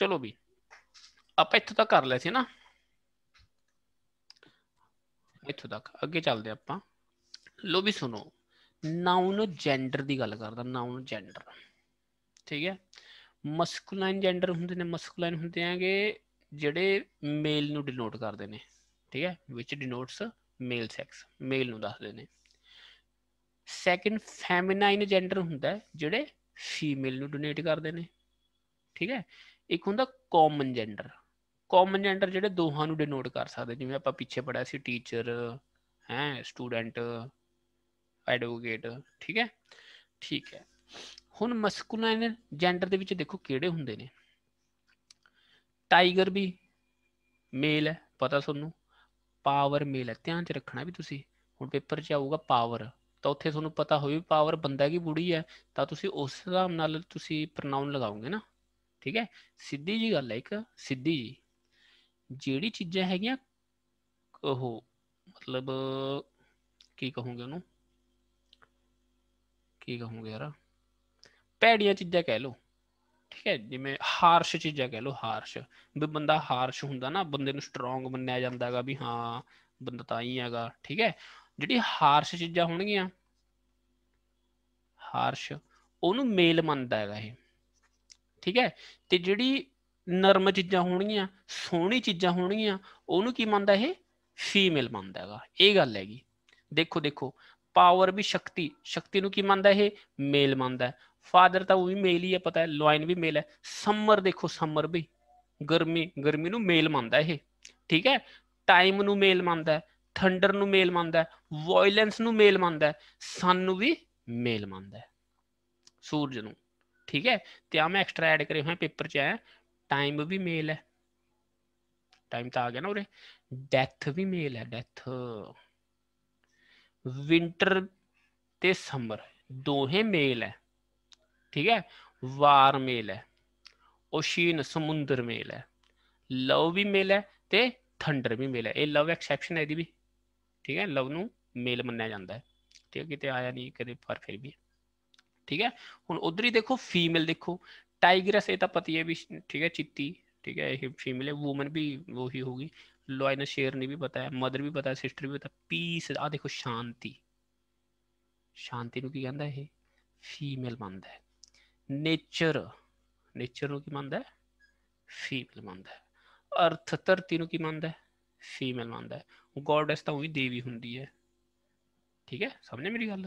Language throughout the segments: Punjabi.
ਚਲੋ ਵੀ ਆਪਾਂ ਇੱਥੋਂ ਤੱਕ ਕਰ ਲਿਆ ਸੀ ਨਾ ਇੱਥੋਂ ਤੱਕ ਅੱਗੇ ਚੱਲਦੇ ਆਪਾਂ ਲੋ ਵੀ ਸੁਣੋ ਨਾਉਨ ਜੈਂਡਰ ਦੀ ਗੱਲ ਕਰਦਾ ਨਾਉਨ ਜੈਂਡਰ ਠੀਕ ਹੈ ਮਸਕੁਲਾਈਨ ਜੈਂਡਰ ਹੁੰਦੇ ਨੇ ਮਸਕੁਲਾਈਨ ਹੁੰਦੇ ਆਗੇ ਜਿਹੜੇ ਮੇਲ ਨੂੰ ਡਿਨੋਟ ਕਰਦੇ ਨੇ ਠੀਕ ਹੈ ਵਿਚ ਡਿਨੋਟਸ ਮੇਲ ਸੈਕਸ ਮੇਲ ਨੂੰ ਦੱਸਦੇ ਨੇ ਸੈਕੰਡ ਫੈਮਿਨਾਈਨ ਜੈਂਡਰ ਹੁੰਦਾ ਜਿਹੜੇ ਫੀਮੇਲ ਨੂੰ ਡੋਨੇਟ ਕਰਦੇ ਨੇ ਠੀਕ ਹੈ ਇੱਕ ਹੁੰਦਾ ਕਾਮਨ ਜੈਂਡਰ ਕਾਮਨ ਜੈਂਡਰ ਜਿਹੜੇ ਦੋਹਾਂ ਨੂੰ ਡਿਨੋਟ ਕਰ ਸਕਦੇ ਜਿਵੇਂ ਆਪਾਂ ਪਿੱਛੇ ਪੜਿਆ ਸੀ ਟੀਚਰ ਹੈ ਸਟੂਡੈਂਟ ਐਡਵੋਕੇਟ ਠੀਕ ਹੈ ਠੀਕ ਹੈ ਹੁਣ ਮਸਕੁਲਾਈਨ ਜੈਂਡਰ ਦੇ ਵਿੱਚ ਦੇਖੋ ਕਿਹੜੇ ਹੁੰਦੇ ਨੇ ਟਾਈਗਰ ਵੀ ਮੇਲ ਹੈ ਪਤਾ ਤੁਹਾਨੂੰ ਪਾਵਰ ਮੇਲ ਹੈ ਧਿਆਨ 'ਚ ਰੱਖਣਾ ਵੀ ਤੁਸੀਂ ਹੁਣ ਪੇਪਰ 'ਚ ਆਊਗਾ ਪਾਵਰ ਤਾਂ ਉੱਥੇ ਤੁਹਾਨੂੰ ਪਤਾ ਹੋਵੇ ਪਾਵਰ ਬੰਦਾ ਕੀ ਬੁੜੀ ਹੈ ਤਾਂ ਤੁਸੀਂ ਉਸ ਹਿਸਾਬ ਨਾਲ ਤੁਸੀਂ ਪ੍ਰੋਨਾਉਨ ਲਗਾਓਗੇ ਨਾ ਠੀਕ ਹੈ ਸਿੱਧੀ ਜੀ ਗੱਲ ਹੈ ਇੱਕ ਸਿੱਧੀ ਜੀ ਜਿਹੜੀ ਚੀਜ਼ਾਂ ਹੈਗੀਆਂ ਉਹ ਮਤਲਬ ਕੀ ਕਹੂੰਗੇ ਉਹਨੂੰ ਕੀ ਕਹੂੰਗੇ ਯਾਰ ਪੈੜੀਆਂ ਚੀਜ਼ਾਂ ਕਹਿ ਲਓ ਠੀਕ ਹੈ ਜਿਵੇਂ ਹਾਰਸ਼ ਚੀਜ਼ਾਂ ਕਹਿ ਲਓ ਹਾਰਸ਼ ਵੀ ਬੰਦਾ ਹਾਰਸ਼ ਹੁੰਦਾ ਨਾ ਬੰਦੇ ਨੂੰ ਸਟਰੋਂਗ ਮੰਨਿਆ ਜਾਂਦਾ ਹੈਗਾ ਵੀ ਹਾਂ ਬੰਦਾ ਤਾਂ ਹੀ ਹੈਗਾ ਠੀਕ ਹੈ ਜਿਹੜੀ ਹਾਰਸ਼ ਚੀਜ਼ਾਂ ਹੋਣਗੀਆਂ ਹਾਰਸ਼ ਉਹਨੂੰ ਮੇਲ ਮੰਨਦਾ ਹੈਗਾ ਇਹ ਠੀਕ ਹੈ ਤੇ ਜਿਹੜੀ ਨਰਮ ਚੀਜ਼ਾਂ ਹੋਣਗੀਆਂ ਸੋਹਣੀ ਚੀਜ਼ਾਂ ਹੋਣਗੀਆਂ ਉਹਨੂੰ ਕੀ ਮੰਨਦਾ ਇਹ ਫੀਮੇਲ ਮੰਨਦਾ ਹੈਗਾ ਇਹ ਗੱਲ ਹੈਗੀ ਦੇਖੋ ਦੇਖੋ ਪਾਵਰ ਵੀ ਸ਼ਕਤੀ ਸ਼ਕਤੀ ਨੂੰ ਕੀ ਮੰਨਦਾ ਇਹ ਮੇਲ ਮੰਨਦਾ ਹੈ ਫਾਦਰ ਤਾਂ ਉਹ ਵੀ ਮੇਲ ਹੀ ਹੈ ਪਤਾ ਹੈ ਲੋਇਨ ਵੀ ਮੇਲ ਹੈ ਸਮਰ ਦੇਖੋ ਸਮਰ ਵੀ ਗਰਮੀ ਗਰਮੀ ਨੂੰ ਮੇਲ ਮੰਨਦਾ ਇਹ ਠੀਕ ਹੈ ਟਾਈਮ ਨੂੰ ਮੇਲ ਮੰਨਦਾ ਹੈ ਥੰਡਰ ਨੂੰ ਮੇਲ ਮੰਨਦਾ ਹੈ ਵਾਇਲੈਂਸ ਨੂੰ ਮੇਲ ਮੰਨਦਾ ਹੈ ਸਨ ਨੂੰ ਵੀ ਮੇਲ ਮੰਨਦਾ ਹੈ ਸੂਰਜ ਨੂੰ ਠੀਕ ਹੈ ਤੇ ਆ ਮੈਂ ਐਕਸਟਰਾ ਐਡ ਕਰੇ ਹੋਏ ਪੇਪਰ 'ਚ ਆ ਟਾਈਮ ਵੀ ਮੇਲ ਹੈ ਟਾਈਮ ਤਾਂ ਆ ਗਿਆ ਨਾ ਉਰੇ ਡੈਥ ਵੀ ਮੇਲ ਹੈ ਡੈਥ ਵਿంటర్ ਤੇ ਸਮਰ ਦੋਹੇ ਮੇਲ ਹੈ ਠੀਕ ਹੈ ਵਾਰ ਮੇਲ ਹੈ ਓਸ਼ੀਨ ਸਮੁੰਦਰ ਮੇਲ ਹੈ ਲਵ ਵੀ ਮੇਲ ਹੈ ਤੇ ਥੰਡਰ ਵੀ ਮੇਲ ਹੈ ਇਹ ਲਵ ਐਕਸੈਪਸ਼ਨ ਹੈ ਇਹਦੀ ਵੀ ਠੀਕ ਹੈ ਲਵ ਨੂੰ ਮੇਲ ਮੰਨਿਆ ਜਾਂਦਾ ਹੈ ਠੀਕ ਹੈ ਕਿਤੇ ਆਇਆ ਨਹੀਂ ਕਦੇ ਪਰ ਫਿਰ ਵੀ ਠੀਕ ਹੈ ਹੁਣ ਉਧਰ ਹੀ ਦੇਖੋ ਫੀਮੇਲ ਦੇਖੋ ਟਾਈਗਰਸ ਇਹ ਤਾਂ ਪਤੀ ਹੈ भी ठीक है चित्ती ठीक है ये फीमेल है वुमन भी वो ही होगी ਸ਼ੇਰ ਨਹੀਂ ਵੀ ਪਤਾ ਹੈ ਮਦਰ ਵੀ ਪਤਾ ਹੈ ਸਿਸਟਰ ਵੀ ਪਤਾ है ਆ ਦੇਖੋ ਸ਼ਾਂਤੀ ਸ਼ਾਂਤੀ ਨੂੰ ਕੀ ਕਹਿੰਦਾ ਇਹ ਫੀਮੇਲ ਮੰਨਦਾ ਹੈ ਨੇਚਰ ਨੇਚਰ ਨੂੰ ਕੀ ਮੰਨਦਾ ਹੈ ਫੀਮੇਲ ਮੰਨਦਾ ਹੈ ਅਰਥ ਧਰਤੀ ਨੂੰ ਕੀ ਮੰਨਦਾ ਹੈ ਫੀਮੇਲ ਮੰਨਦਾ ਹੈ ਗੋਡੈਸ ਤਾਂ ਉਹੀ ਦੇਵੀ ਹੁੰਦੀ ਹੈ ਠੀਕ ਹੈ ਸਮਝੇ ਮੇਰੀ ਗੱਲ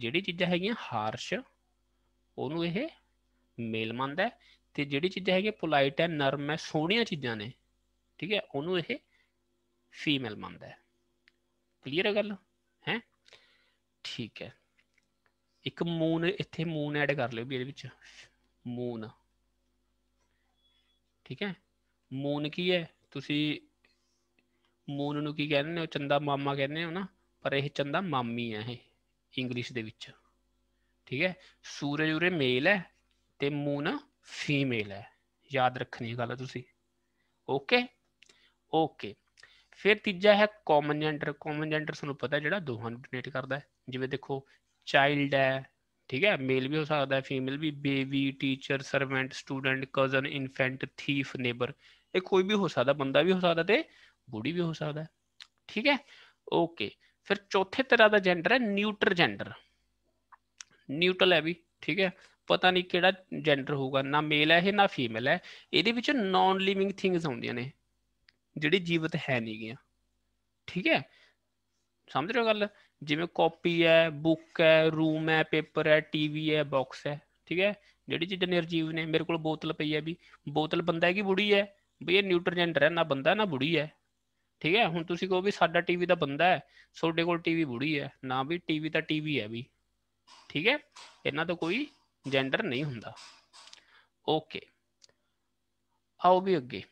ਜਿਹੜੀ ਚੀਜ਼ਾਂ ਹੈਗੀਆਂ ਹਾਰਸ਼ ਉਹਨੂੰ ਇਹ ਮੇਲ ਮੰਨਦਾ ਤੇ ਜਿਹੜੀ ਚੀਜ਼ਾਂ ਹੈਗੇ ਪੋਲਾਈਟ ਹੈ ਨਰਮ ਹੈ ਸੋਹਣੀਆਂ ਚੀਜ਼ਾਂ ਨੇ ਠੀਕ ਹੈ ਉਹਨੂੰ ਇਹ ਫੀਮੇਲ ਮੰਨਦਾ ਕਲੀਅਰ ਹੈ ਗੱਲ ਹੈ ਠੀਕ ਹੈ ਇੱਕ ਮੂਨ ਇੱਥੇ ਮੂਨ ਐਡ ਕਰ ਲਿਓ ਵੀ ਇਹਦੇ ਵਿੱਚ ਮੂਨ ਠੀਕ ਹੈ ਮੂਨ ਕੀ ਹੈ ਤੁਸੀਂ ਮੂਨ ਨੂੰ ਕੀ ਕਹਿੰਦੇ ਹੋ ਚੰਦਾ ਮਾਮਾ ਕਹਿੰਦੇ ਹੋ ਨਾ ਪਰ ਇਹ ਚੰਦਾ ਮਾਮੀ ਹੈ ਇਹ ਇੰਗਲਿਸ਼ ਦੇ ਵਿੱਚ ਠੀਕ ਹੈ ਸੂਰਜ ਉਰੇ ਮੇਲ ਹੈ ਤੇ ਮੂਨ ਫੀਮੇਲ ਹੈ ਯਾਦ ਰੱਖਣੀ ਗੱਲ ਤੁਸੀਂ ਓਕੇ ਓਕੇ ਫਿਰ ਤੀਜਾ ਹੈ ਕਾਮਨ ਜੈਂਡਰ ਕਾਮਨ ਜੈਂਡਰ ਤੁਹਾਨੂੰ ਪਤਾ ਜਿਹੜਾ ਦੋਹਾਂ ਨੂੰ ਡੋਨੇਟ ਕਰਦਾ ਹੈ ਜਿਵੇਂ ਦੇਖੋ ਚਾਈਲਡ ਹੈ ਠੀਕ ਹੈ ਮੇਲ ਵੀ ਹੋ ਸਕਦਾ ਹੈ ਫੀਮੇਲ ਵੀ baby teacher servant student cousin infant thief neighbour ਇਹ ਕੋਈ ਵੀ ਹੋ ਸਕਦਾ ਬੰਦਾ ਵੀ ਹੋ ਸਕਦਾ ਤੇ ਬੁੜੀ ਵੀ ਹੋ ਸਕਦਾ ਠੀਕ ਹੈ ਓਕੇ ਫਿਰ ਚੌਥੇ ਤਰ੍ਹਾਂ ਦਾ ਜੈਂਡਰ ਹੈ ਨਿਊਟਰ ਜੈਂਡਰ ਨਿਊਟਰਲ ਹੈ ਵੀ ਠੀਕ ਹੈ ਪਤਾ ਨਹੀਂ ਕਿਹੜਾ ਜੈਂਡਰ ਹੋਊਗਾ ਨਾ ਮੇਲ ਹੈ ਇਹ ਨਾ ਫੀਮੇਲ ਹੈ ਇਹਦੇ ਵਿੱਚ ਨਾਨ ਲਿਵਿੰਗ ਥਿੰਗਸ ਆਉਂਦੀਆਂ ਨੇ ਜਿਹੜੀ ਜੀਵਤ ਹੈ ਨਹੀਂ ਗਿਆ ਠੀਕ ਹੈ ਸਮਝ ਰਹੇ ਹੋ ਗੱਲ ਜਿਵੇਂ ਕਾਪੀ ਹੈ ਬੁੱਕ ਹੈ ਰੂਮ ਹੈ ਪੇਪਰ ਹੈ ਟੀਵੀ ਹੈ ਬਾਕਸ ਹੈ ਠੀਕ ਹੈ ਜਿਹੜੀ ਚੀਜ਼ ਨਿਰਜੀਵ ਨੇ ਮੇਰੇ ਕੋਲ ਬੋਤਲ ਪਈ ਹੈ ਵੀ ਬੋਤਲ ਬੰਦਾ ਹੈ ਕਿ ਬੁੜੀ ਹੈ ਵੀ ਇਹ ਨਿਊਟਰ ਜੈਂਡਰ ਹੈ ਨਾ ਬੰਦਾ ਨਾ ਬੁੜੀ ਹੈ ਠੀਕ ਹੈ ਹੁਣ ਤੁਸੀਂ ਕਹੋ ਵੀ ਸਾਡਾ ਟੀਵੀ ਦਾ ਬੰਦਾ ਹੈ ਤੁਹਾਡੇ ਕੋਲ ਟੀਵੀ ਬੁੜੀ ਹੈ ਨਾ ਵੀ ਟੀਵੀ ਤਾਂ ਟੀਵੀ ਹੈ ਵੀ ਠੀਕ ਹੈ ਇਹਨਾਂ ਤੋਂ ਕੋਈ ਜੈਂਡਰ ਨਹੀਂ ਹੁੰਦਾ ਓਕੇ ਆਓ ਵੀ ਅੱਗੇ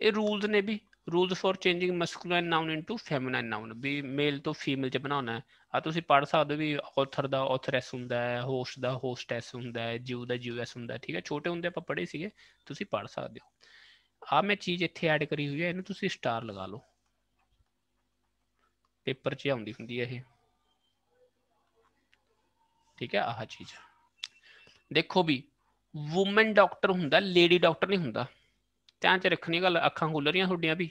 ਇਹ ਰੂਲਸ ਨੇ ਵੀ rules for changing masculine noun into feminine noun ਵੀ ਮੇਲ ਤੋਂ ਫੀਮੇਲ ਚ ਬਣਾਉਣਾ ਆ ਤੁਸੀਂ ਪੜ ਸਕਦੇ ਹੋ ਵੀ ਆਥਰ ਦਾ ਆਥਰੈਸ ਹੁੰਦਾ ਹੈ ਹੋਸਟ ਦਾ ਹੋਸਟੈਸ ਹੁੰਦਾ ਹੈ ਜੂ ਦਾ ਜਿਊਐਸ ਹੁੰਦਾ ਠੀਕ ਹੈ ਛੋਟੇ ਹੁੰਦੇ ਆਪਾਂ ਪੜ੍ਹੇ ਸੀਗੇ ਤੁਸੀਂ ਪੜ ਸਕਦੇ ਹੋ ਆ ਮੈਂ ਚੀਜ਼ ਇੱਥੇ ਐਡ ਕਰੀ ਹੋਈ ਹੈ ਇਹਨੂੰ ਤੁਸੀਂ ਸਟਾਰ ਲਗਾ ਲਓ ਪੇਪਰ 'ਚ ਆਉਂਦੀ ਹੁੰਦੀ ਹੈ ਇਹ ਠੀਕ ਹੈ ਆਹ ਚੀਜ਼ ਦੇਖੋ ਵੀ ਔਮਨ ਡਾਕਟਰ ਹੁੰਦਾ ਲੇਡੀ ਡਾਕਟਰ ਨਹੀਂ ਹੁੰਦਾ ਧਿਆਨ ਚ ਰੱਖਣੀ ਗੱਲ ਅੱਖਾਂ ਖੁੱਲ ਰਹੀਆਂ ਤੁਹਾਡੀਆਂ ਵੀ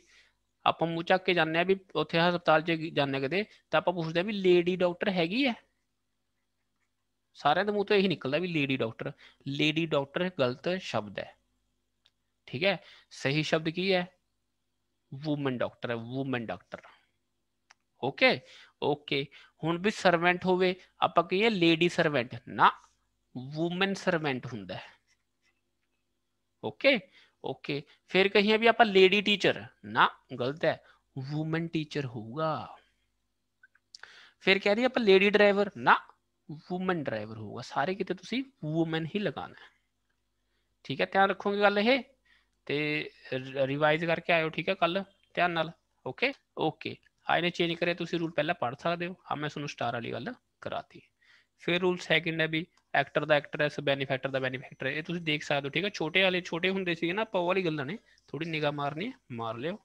ਆਪਾਂ ਮੂੰਹ ਚੱਕ ਕੇ ਜਾਂਦੇ ਆ ਵੀ ਉੱਥੇ ਹਸਪਤਾਲ 'ਚ ਜਾਂਦੇ ਕਦੇ ਤਾਂ ਆਪਾਂ ਪੁੱਛਦੇ ਆ ਵੀ ਲੇਡੀ ਡਾਕਟਰ ਹੈਗੀ ਐ ਸਾਰਿਆਂ ਦੇ ਮੂੰਹ ਤੋਂ ਇਹੀ ਨਿਕਲਦਾ ਵੀ ਲੇਡੀ ਡਾਕਟਰ ਲੇਡੀ ਡਾਕਟਰ ਗਲਤ ਸ਼ਬਦ ਹੈ ਠੀਕ ਹੈ ਸਹੀ ਸ਼ਬਦ ਕੀ ਹੈ ਔਮਨ ਡਾਕਟਰ ਹੈ ਔਮਨ ਡਾਕਟਰ ਓਕੇ ਓਕੇ ਹੁਣ ਵੀ ਸਰਵੈਂਟ ਹੋਵੇ ਆਪਾਂ ਕਹੀਏ ਲੇਡੀ ਸਰਵੈਂਟ ਨਾ ਔਮਨ ਸਰਵੈਂਟ ਹੁੰਦਾ ਹੈ ਓਕੇ ਓਕੇ ਫਿਰ ਕਹੀਏ ਵੀ ਆਪਾਂ ਲੇਡੀ ਟੀਚਰ ਨਾ ਗਲਤ ਹੈ ਔਮਨ ਟੀਚਰ ਹੋਊਗਾ ਫਿਰ ਕਹਿ ਰਹੀ ਆਪਾਂ ਲੇਡੀ ਡਰਾਈਵਰ ਨਾ ਔਮਨ ਡਰਾਈਵਰ ਹੋਊਗਾ ਸਾਰੇ ਕਿਤੇ ਤੁਸੀਂ ਔਮਨ ਹੀ ਲਗਾਣਾ ਠੀਕ ਹੈ ਧਿਆਨ ਰੱਖੋਗੇ ਗੱਲ ਇਹ ਤੇ ਰਿਵਾਈਜ਼ ਕਰਕੇ ਆਇਓ ਠੀਕ ਹੈ ਕੱਲ ਧਿਆਨ ਨਾਲ ਓਕੇ ਓਕੇ ਹਾਂ ਇਹਨੇ ਚੇਂਜ ਕਰੇ ਤੁਸੀਂ ਰੂਲ ਪਹਿਲਾਂ ਪੜ੍ਹ ਸਕਦੇ ਹੋ ਆ ਮੈਂ ਤੁਹਾਨੂੰ ਸਟਾਰ ਵਾਲੀ ਗੱਲ ਕਰਾਤੀ ਫਿਰ ਰੂਲ ਸੈਕਿੰਡ ਹੈ ਵੀ ਐਕਟਰ ਦਾ ਐਕਟਰੈਸ ਬੈਨੀਫੈਕਟਰ ਦਾ ਬੈਨੀਫੈਕਟਰ ਇਹ ਤੁਸੀਂ ਦੇਖ ਸਕਦੇ ਹੋ ਠੀਕ ਹੈ ਛੋਟੇ ਵਾਲੇ ਛੋਟੇ ਹੁੰਦੇ ਸੀ ਨਾ ਆਪਾਂ ਉਹ ਵਾਲੀ ਗੱਲਾਂ ਨੇ ਥੋੜੀ ਨਿਗਾਹ ਮਾਰਨੀ ਮਾਰ ਲਿਓ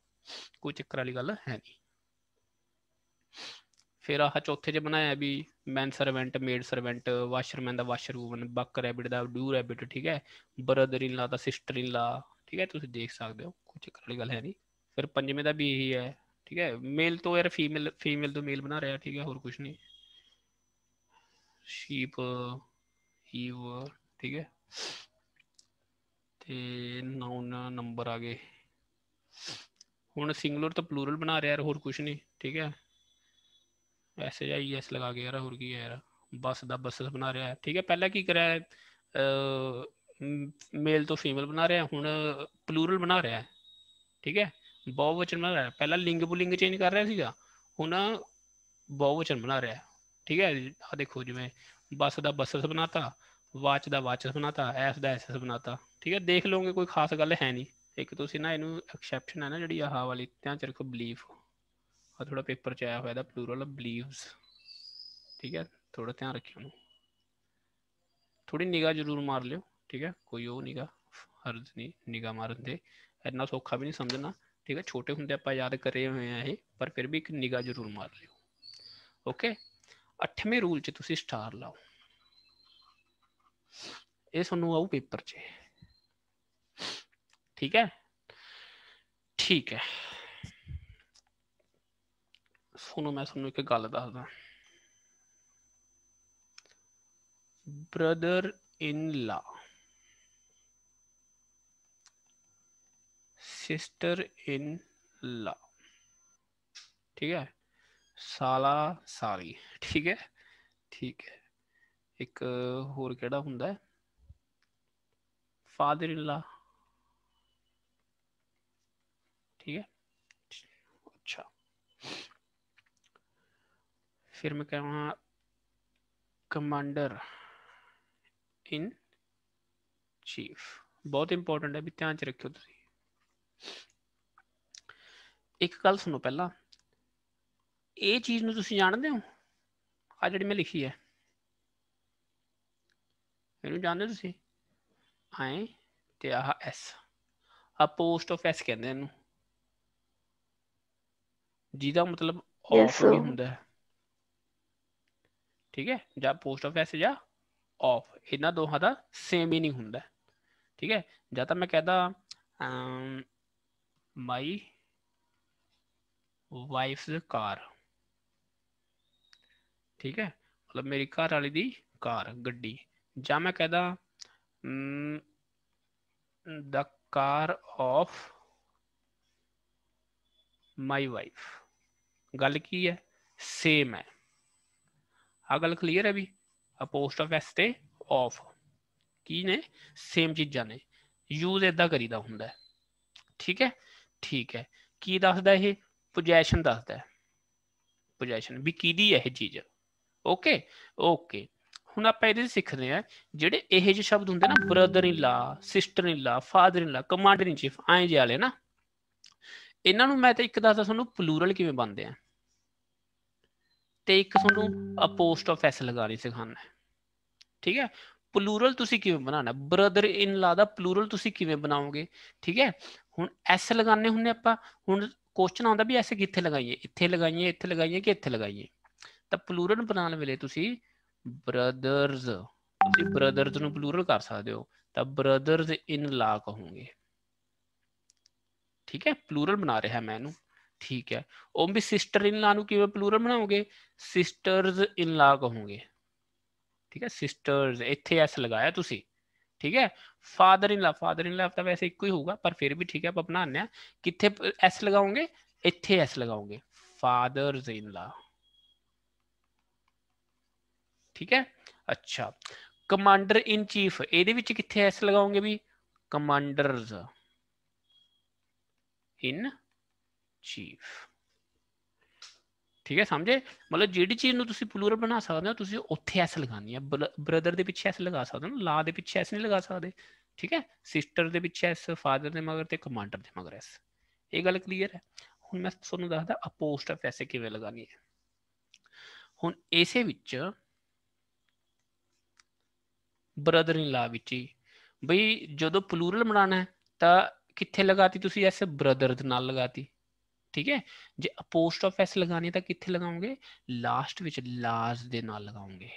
ਕੋਈ ਚੱਕਰ ਵਾਲੀ ਗੱਲ ਹੈ ਨਹੀਂ ਫਿਰ ਆਹ ਚੌਥੇ ਜੇ ਬਣਾਇਆ ਵੀ man servant maid servant washerman ਦਾ ਵਾਸ਼ਰਵੂਮਨ ਬੱਕ ਰੈਬਿਟ ਦਾ ਡੂ ਰੈਬਿਟ ਠੀਕ ਹੈ ਬ੍ਰਦਰ ਇਨ ਲਾ ਦਾ ਸਿਸਟਰ ਇਨ ਲਾ ਠੀਕ ਹੈ ਤੁਸੀਂ ਦੇਖ ਸਕਦੇ ਹੋ ਕੋਈ ਚੱਕਰ ਵਾਲੀ ਗੱਲ ਹੈ ਨਹੀਂ ਫਿਰ ਪੰਜਵੇਂ ਦਾ ਵੀ ਇਹੀ ਹੈ ਠੀਕ ਹੈ ਮੇਲ ਤੋਂ ਯਾਰ ਫੀਮੇਲ ਫੀਮੇਲ ਤੋਂ ਮੇਲ ਬਣਾ ਰਿਹਾ ਠੀਕ ਹੈ ਹੋਰ ਕੁਝ ਨਹੀਂ ਸ਼ੀਪ ਹੀਵ ਠੀਕ ਹੈ ਤੇ ਨਾਉਨ ਨੰਬਰ ਆ ਗਏ ਹੁਣ ਸਿੰਗੂਲਰ ਤਾਂ ਪਲੂਰਲ ਬਣਾ ਰਿਹਾ ਯਾਰ ਹੋਰ ਕੁਝ ਨਹੀਂ ਠੀਕ ਹੈ ਐਸੇ ਆਈ ਐਸ ਲਗਾ ਕੇ ਯਾਰ ਹੋਰ ਕੀ ਹੈ ਯਾਰ ਬਸ ਦਾ ਬਸਸ ਬਣਾ ਰਿਹਾ ਠੀਕ ਹੈ ਪਹਿਲਾਂ ਕੀ ਕਰਿਆ ਮੇਲ ਤੋਂ ਫੀਮੇਲ ਬਣਾ ਰਿਹਾ ਹੁਣ ਪਲੂਰਲ ਬਣਾ ਰਿਹਾ ਠੀਕ ਹੈ ਬਹੁਵਚਨ ਬਣਾ ਰਿਹਾ ਪਹਿਲਾਂ ਲਿੰਗ ਪੁਲਿੰਗ ਚੇਂਜ ਕਰ ਰਿਹਾ ਸੀਗਾ ਹੁਣ ਬਹੁਵਚਨ ਬਣਾ ਰਿਹਾ ਠੀਕ ਹੈ ਆ ਦੇਖੋ ਜਿਵੇਂ ਬਸ ਦਾ ਬਸਸ ਬਣਾਤਾ ਵਾਚ ਦਾ ਵਾਚਸ ਬਣਾਤਾ ਐਸ ਦਾ ਐਸਸ ਬਣਾਤਾ ਠੀਕ ਹੈ ਦੇਖ ਲਓਗੇ ਕੋਈ ਖਾਸ ਗੱਲ ਹੈ ਨਹੀਂ ਇੱਕ ਤੁਸੀਂ ਨਾ ਇਹਨੂੰ ਐਕਸੈਪਸ਼ਨ ਹੈ ਨਾ ਜਿਹੜੀ ਆਹ ਵਾਲੀ ਧਿਆਨ ਚ ਰੱਖੋ ਬਲੀਫ ਆ ਥੋੜਾ ਪੇਪਰ ਚ ਆਇਆ ਹੋਇਆ ਦਾ ਪਲੂਰਲ ਬਲੀਵਸ ਠੀਕ ਹੈ ਥੋੜਾ ਧਿਆਨ ਰੱਖਿਓ ਨੂੰ ਥੋੜੀ ਨਿਗਾ ਜ਼ਰੂਰ ਮਾਰ ਲਿਓ ਠੀਕ ਹੈ ਕੋਈ ਉਹ ਨਿਗਾ ਹਰਜ ਨਹੀਂ ਨਿਗਾ ਮਾਰਨ ਦੇ ਇੰਨਾ ਸੌਖਾ ਵੀ ਨਹੀਂ ਸਮਝਣਾ ਠੀਕ ਹੈ ਛੋਟੇ ਹੁੰਦੇ ਆਪਾਂ ਯਾਦ ਕਰੇ ਹੋਏ ਆ ਇਹ ਪਰ ਫਿਰ ਵੀ ਇੱਕ ਨਿਗਾਹ ਜ਼ਰੂਰ ਮਾਰ ਲਿਓ ਓਕੇ 8ਵੇਂ ਰੂਲ 'ਚ ਤੁਸੀਂ ਸਟਾਰ ਲਾਓ ਇਹ ਤੁਹਾਨੂੰ ਆਉ ਪੇਪਰ 'ਚ ਠੀਕ ਹੈ ਠੀਕ ਹੈ ਸੁਣੋ ਮੈਂ ਤੁਹਾਨੂੰ ਇੱਕ ਗੱਲ ਦੱਸਦਾ ਬ੍ਰਦਰ ਇਨ ਲਾ सिस्टर इन ला ठीक है साला सारी ठीक है ठीक है एक होर के होंगे फादर इन ला ठीक है अच्छा फिर मैं कह कमांडर इन चीफ बहुत इंपॉर्टेंट है भी ध्यान रखियो तुम ਇੱਕ ਗੱਲ ਸੁਣੋ ਪਹਿਲਾਂ ਇਹ ਚੀਜ਼ ਨੂੰ ਤੁਸੀਂ ਜਾਣਦੇ ਹੋ ਆ ਜਿਹੜੀ ਮੈਂ ਲਿਖੀ ਹੈ ਇਹਨੂੰ ਜਾਣਦੇ ਤੁਸੀਂ ਆਏ ਤੇ ਆਹ ਐਸ ਆ ਪੋਸਟ ਆਫ ਐਸ ਕਹਿੰਦੇ ਇਹਨੂੰ ਜਿਹਦਾ ਮਤਲਬ ਆਫ ਵੀ ਹੁੰਦਾ ਠੀਕ ਹੈ ਜਾਂ ਪੋਸਟ ਆਫ ਐਸ ਜਾਂ ਆਫ ਇਹਨਾਂ ਦੋਹਾਂ ਦਾ ਸੇਮ ਹੀ ਨਹੀਂ ਹੁੰਦਾ ਠੀਕ ਹੈ ਜਾਂ ਤਾਂ ਮੈਂ ਕਹਦਾ my wife's car ਠੀਕ ਹੈ ਮਤਲਬ ਮੇਰੀ ਘਰ ਵਾਲੀ ਦੀ ਕਾਰ ਗੱਡੀ ਜਾਂ ਮੈਂ ਕਹਦਾ ਦ ਕਾਰ ਆਫ ਮਾਈ ਵਾਈਫ ਗੱਲ ਕੀ ਹੈ ਸੇਮ ਹੈ ਆ ਗੱਲ ਕਲੀਅਰ ਹੈ ਵੀ ਅਪੋਸਟ ਆਫ ਐਸ ਤੇ ਆਫ ਕੀ ਨੇ ਸੇਮ ਚੀਜ਼ਾਂ ਨੇ ਯੂਜ਼ ਇਦਾਂ ਕਰੀਦਾ ਹੁੰਦਾ ਠੀਕ ਹੈ ਠੀਕ ਹੈ ਕੀ ਦੱਸਦਾ ਇਹ ਪੋਜੈਸ਼ਨ ਦੱਸਦਾ ਹੈ ਪੋਜੈਸ਼ਨ ਵੀ ਕਿਹਦੀ ਹੈ ਇਹ ਚੀਜ਼ ਓਕੇ ਓਕੇ ਹੁਣ ਆਪਾਂ ਇਹਦੇ ਸਿੱਖਦੇ ਆ ਜਿਹੜੇ ਇਹ ਜਿਹੇ ਸ਼ਬਦ ਹੁੰਦੇ ਨਾ ਬ੍ਰਦਰ ਇਨ ਲਾ ਸਿਸਟਰ ਇਨ ਲਾ ਫਾਦਰ ਇਨ ਲਾ ਕਮਾਂਡਰ ਇਨ ਚੀਫ ਐਂ ਜੇ ਵਾਲੇ ਨਾ ਇਹਨਾਂ ਨੂੰ ਮੈਂ ਤਾਂ ਇੱਕ ਦੱਸਦਾ ਤੁਹਾਨੂੰ ਪਲੂਰਲ ਕਿਵੇਂ ਬਣਦੇ ਆ ਤੇ ਇੱਕ ਤੁਹਾਨੂੰ ਅਪੋਸਟ ਆਫ ਐਸ ਲਗਾਣੀ ਸਿਖਾਣਾ ਠੀਕ ਹੈ ਪਲੂਰਲ ਤੁਸੀਂ ਕਿਵੇਂ ਬਣਾਣਾ ਬ੍ਰਦਰ ਇਨ ਲਾ ਦਾ ਪਲੂਰਲ ਤੁਸੀਂ ਕਿਵੇਂ ਬਣਾਓਗੇ ਠੀਕ ਹੈ ਹੁਣ ਐਸ ਲਗਾਣੇ ਹੁੰਨੇ ਆਪਾਂ ਹੁਣ ਕੁਐਸਚਨ ਆਉਂਦਾ ਵੀ ਐਸ ਕਿੱਥੇ ਲਗਾਈਏ ਇੱਥੇ ਲਗਾਈਏ ਇੱਥੇ ਲਗਾਈਏ ਕਿ ਇੱਥੇ ਲਗਾਈਏ ਤਾਂ ਪਲੂਰਲ ਬਣਾਉਣ ਵੇਲੇ ਤੁਸੀਂ ਬ੍ਰਦਰਸ ਤੁਸੀਂ ਬ੍ਰਦਰਸ ਨੂੰ ਪਲੂਰਲ ਕਰ ਸਕਦੇ ਹੋ ਤਾਂ ਬ੍ਰਦਰਸ ਇਨ ਲਾ ਕਹੋਗੇ ਠੀਕ ਹੈ ਪਲੂਰਲ ਬਣਾ ਰਿਹਾ ਮੈਂ ਇਹਨੂੰ ਠੀਕ ਹੈ ਉਹ ਵੀ ਸਿਸਟਰ ਇਨ ਲਾ ਨੂੰ ਕਿਵੇਂ ਪਲੂਰਲ ਬਣਾਓਗੇ ਸਿਸਟਰਸ ਇਨ ਲਾ ਕਹੋਗੇ ठीक है सिस्टर इतने एस लगाया तुसी ठीक है father in law father in law तो वैसे एक ही होगा पर फिर भी ठीक है आप अपना कि कितने एस लगाओगे इतने एस लगाओगे फादर इन लव ठीक है अच्छा कमांडर इन चीफ ए कितने एस लगाओगे भी कमांडर्स इन चीफ ਠੀਕ ਹੈ ਸਮਝੇ ਮਤਲਬ ਜਿਹੜੀ ਚੀਜ਼ ਨੂੰ ਤੁਸੀਂ ਪਲੂਰਲ ਬਣਾ ਸਕਦੇ ਹੋ ਤੁਸੀਂ ਉੱਥੇ ਐਸ ਲਗਾਣੀ ਹੈ ਬ੍ਰਦਰ ਦੇ ਪਿੱਛੇ ਐਸ ਲਗਾ ਸਕਦੇ ਹੋ ਲਾ ਦੇ ਪਿੱਛੇ ਐਸ ਨਹੀਂ ਲਗਾ ਸਕਦੇ ਠੀਕ ਹੈ ਸਿਸਟਰ ਦੇ ਪਿੱਛੇ ਐਸ ਫਾਦਰ ਦੇ ਮਗਰ ਤੇ ਕਮਾਂਡਰ ਦੇ ਮਗਰ ਐਸ ਇਹ ਗੱਲ ਕਲੀਅਰ ਹੈ ਹੁਣ ਮੈਂ ਤੁਹਾਨੂੰ ਦੱਸਦਾ ਅਪੋਸਟ ਆਫ ਐਸੇ ਕਿਵੇਂ ਲਗਾਣੀ ਹੈ ਹੁਣ ਇਸੇ ਵਿੱਚ ਬ੍ਰਦਰ ਇਨ ਲਾ ਵਿੱਚ ਹੀ ਬਈ ਜਦੋਂ ਪਲੂਰਲ ਬਣਾਉਣਾ ਹੈ ਤਾਂ ਕਿੱਥੇ ਲਗਾਤੀ ਤੁਸੀਂ ਐਸੇ ਬ੍ਰਦਰ ਦੇ ਨਾਲ ਲਗਾਤੀ ਠੀਕ ਹੈ ਜੇ ਅਪੋਸਟ ਆਫ ਐਸ ਲਗਾਣੀ ਤਾਂ ਕਿੱਥੇ ਲਗਾਉਂਗੇ ਲਾਸਟ ਵਿੱਚ ਲਾਸ ਦੇ ਨਾਲ ਲਗਾਉਂਗੇ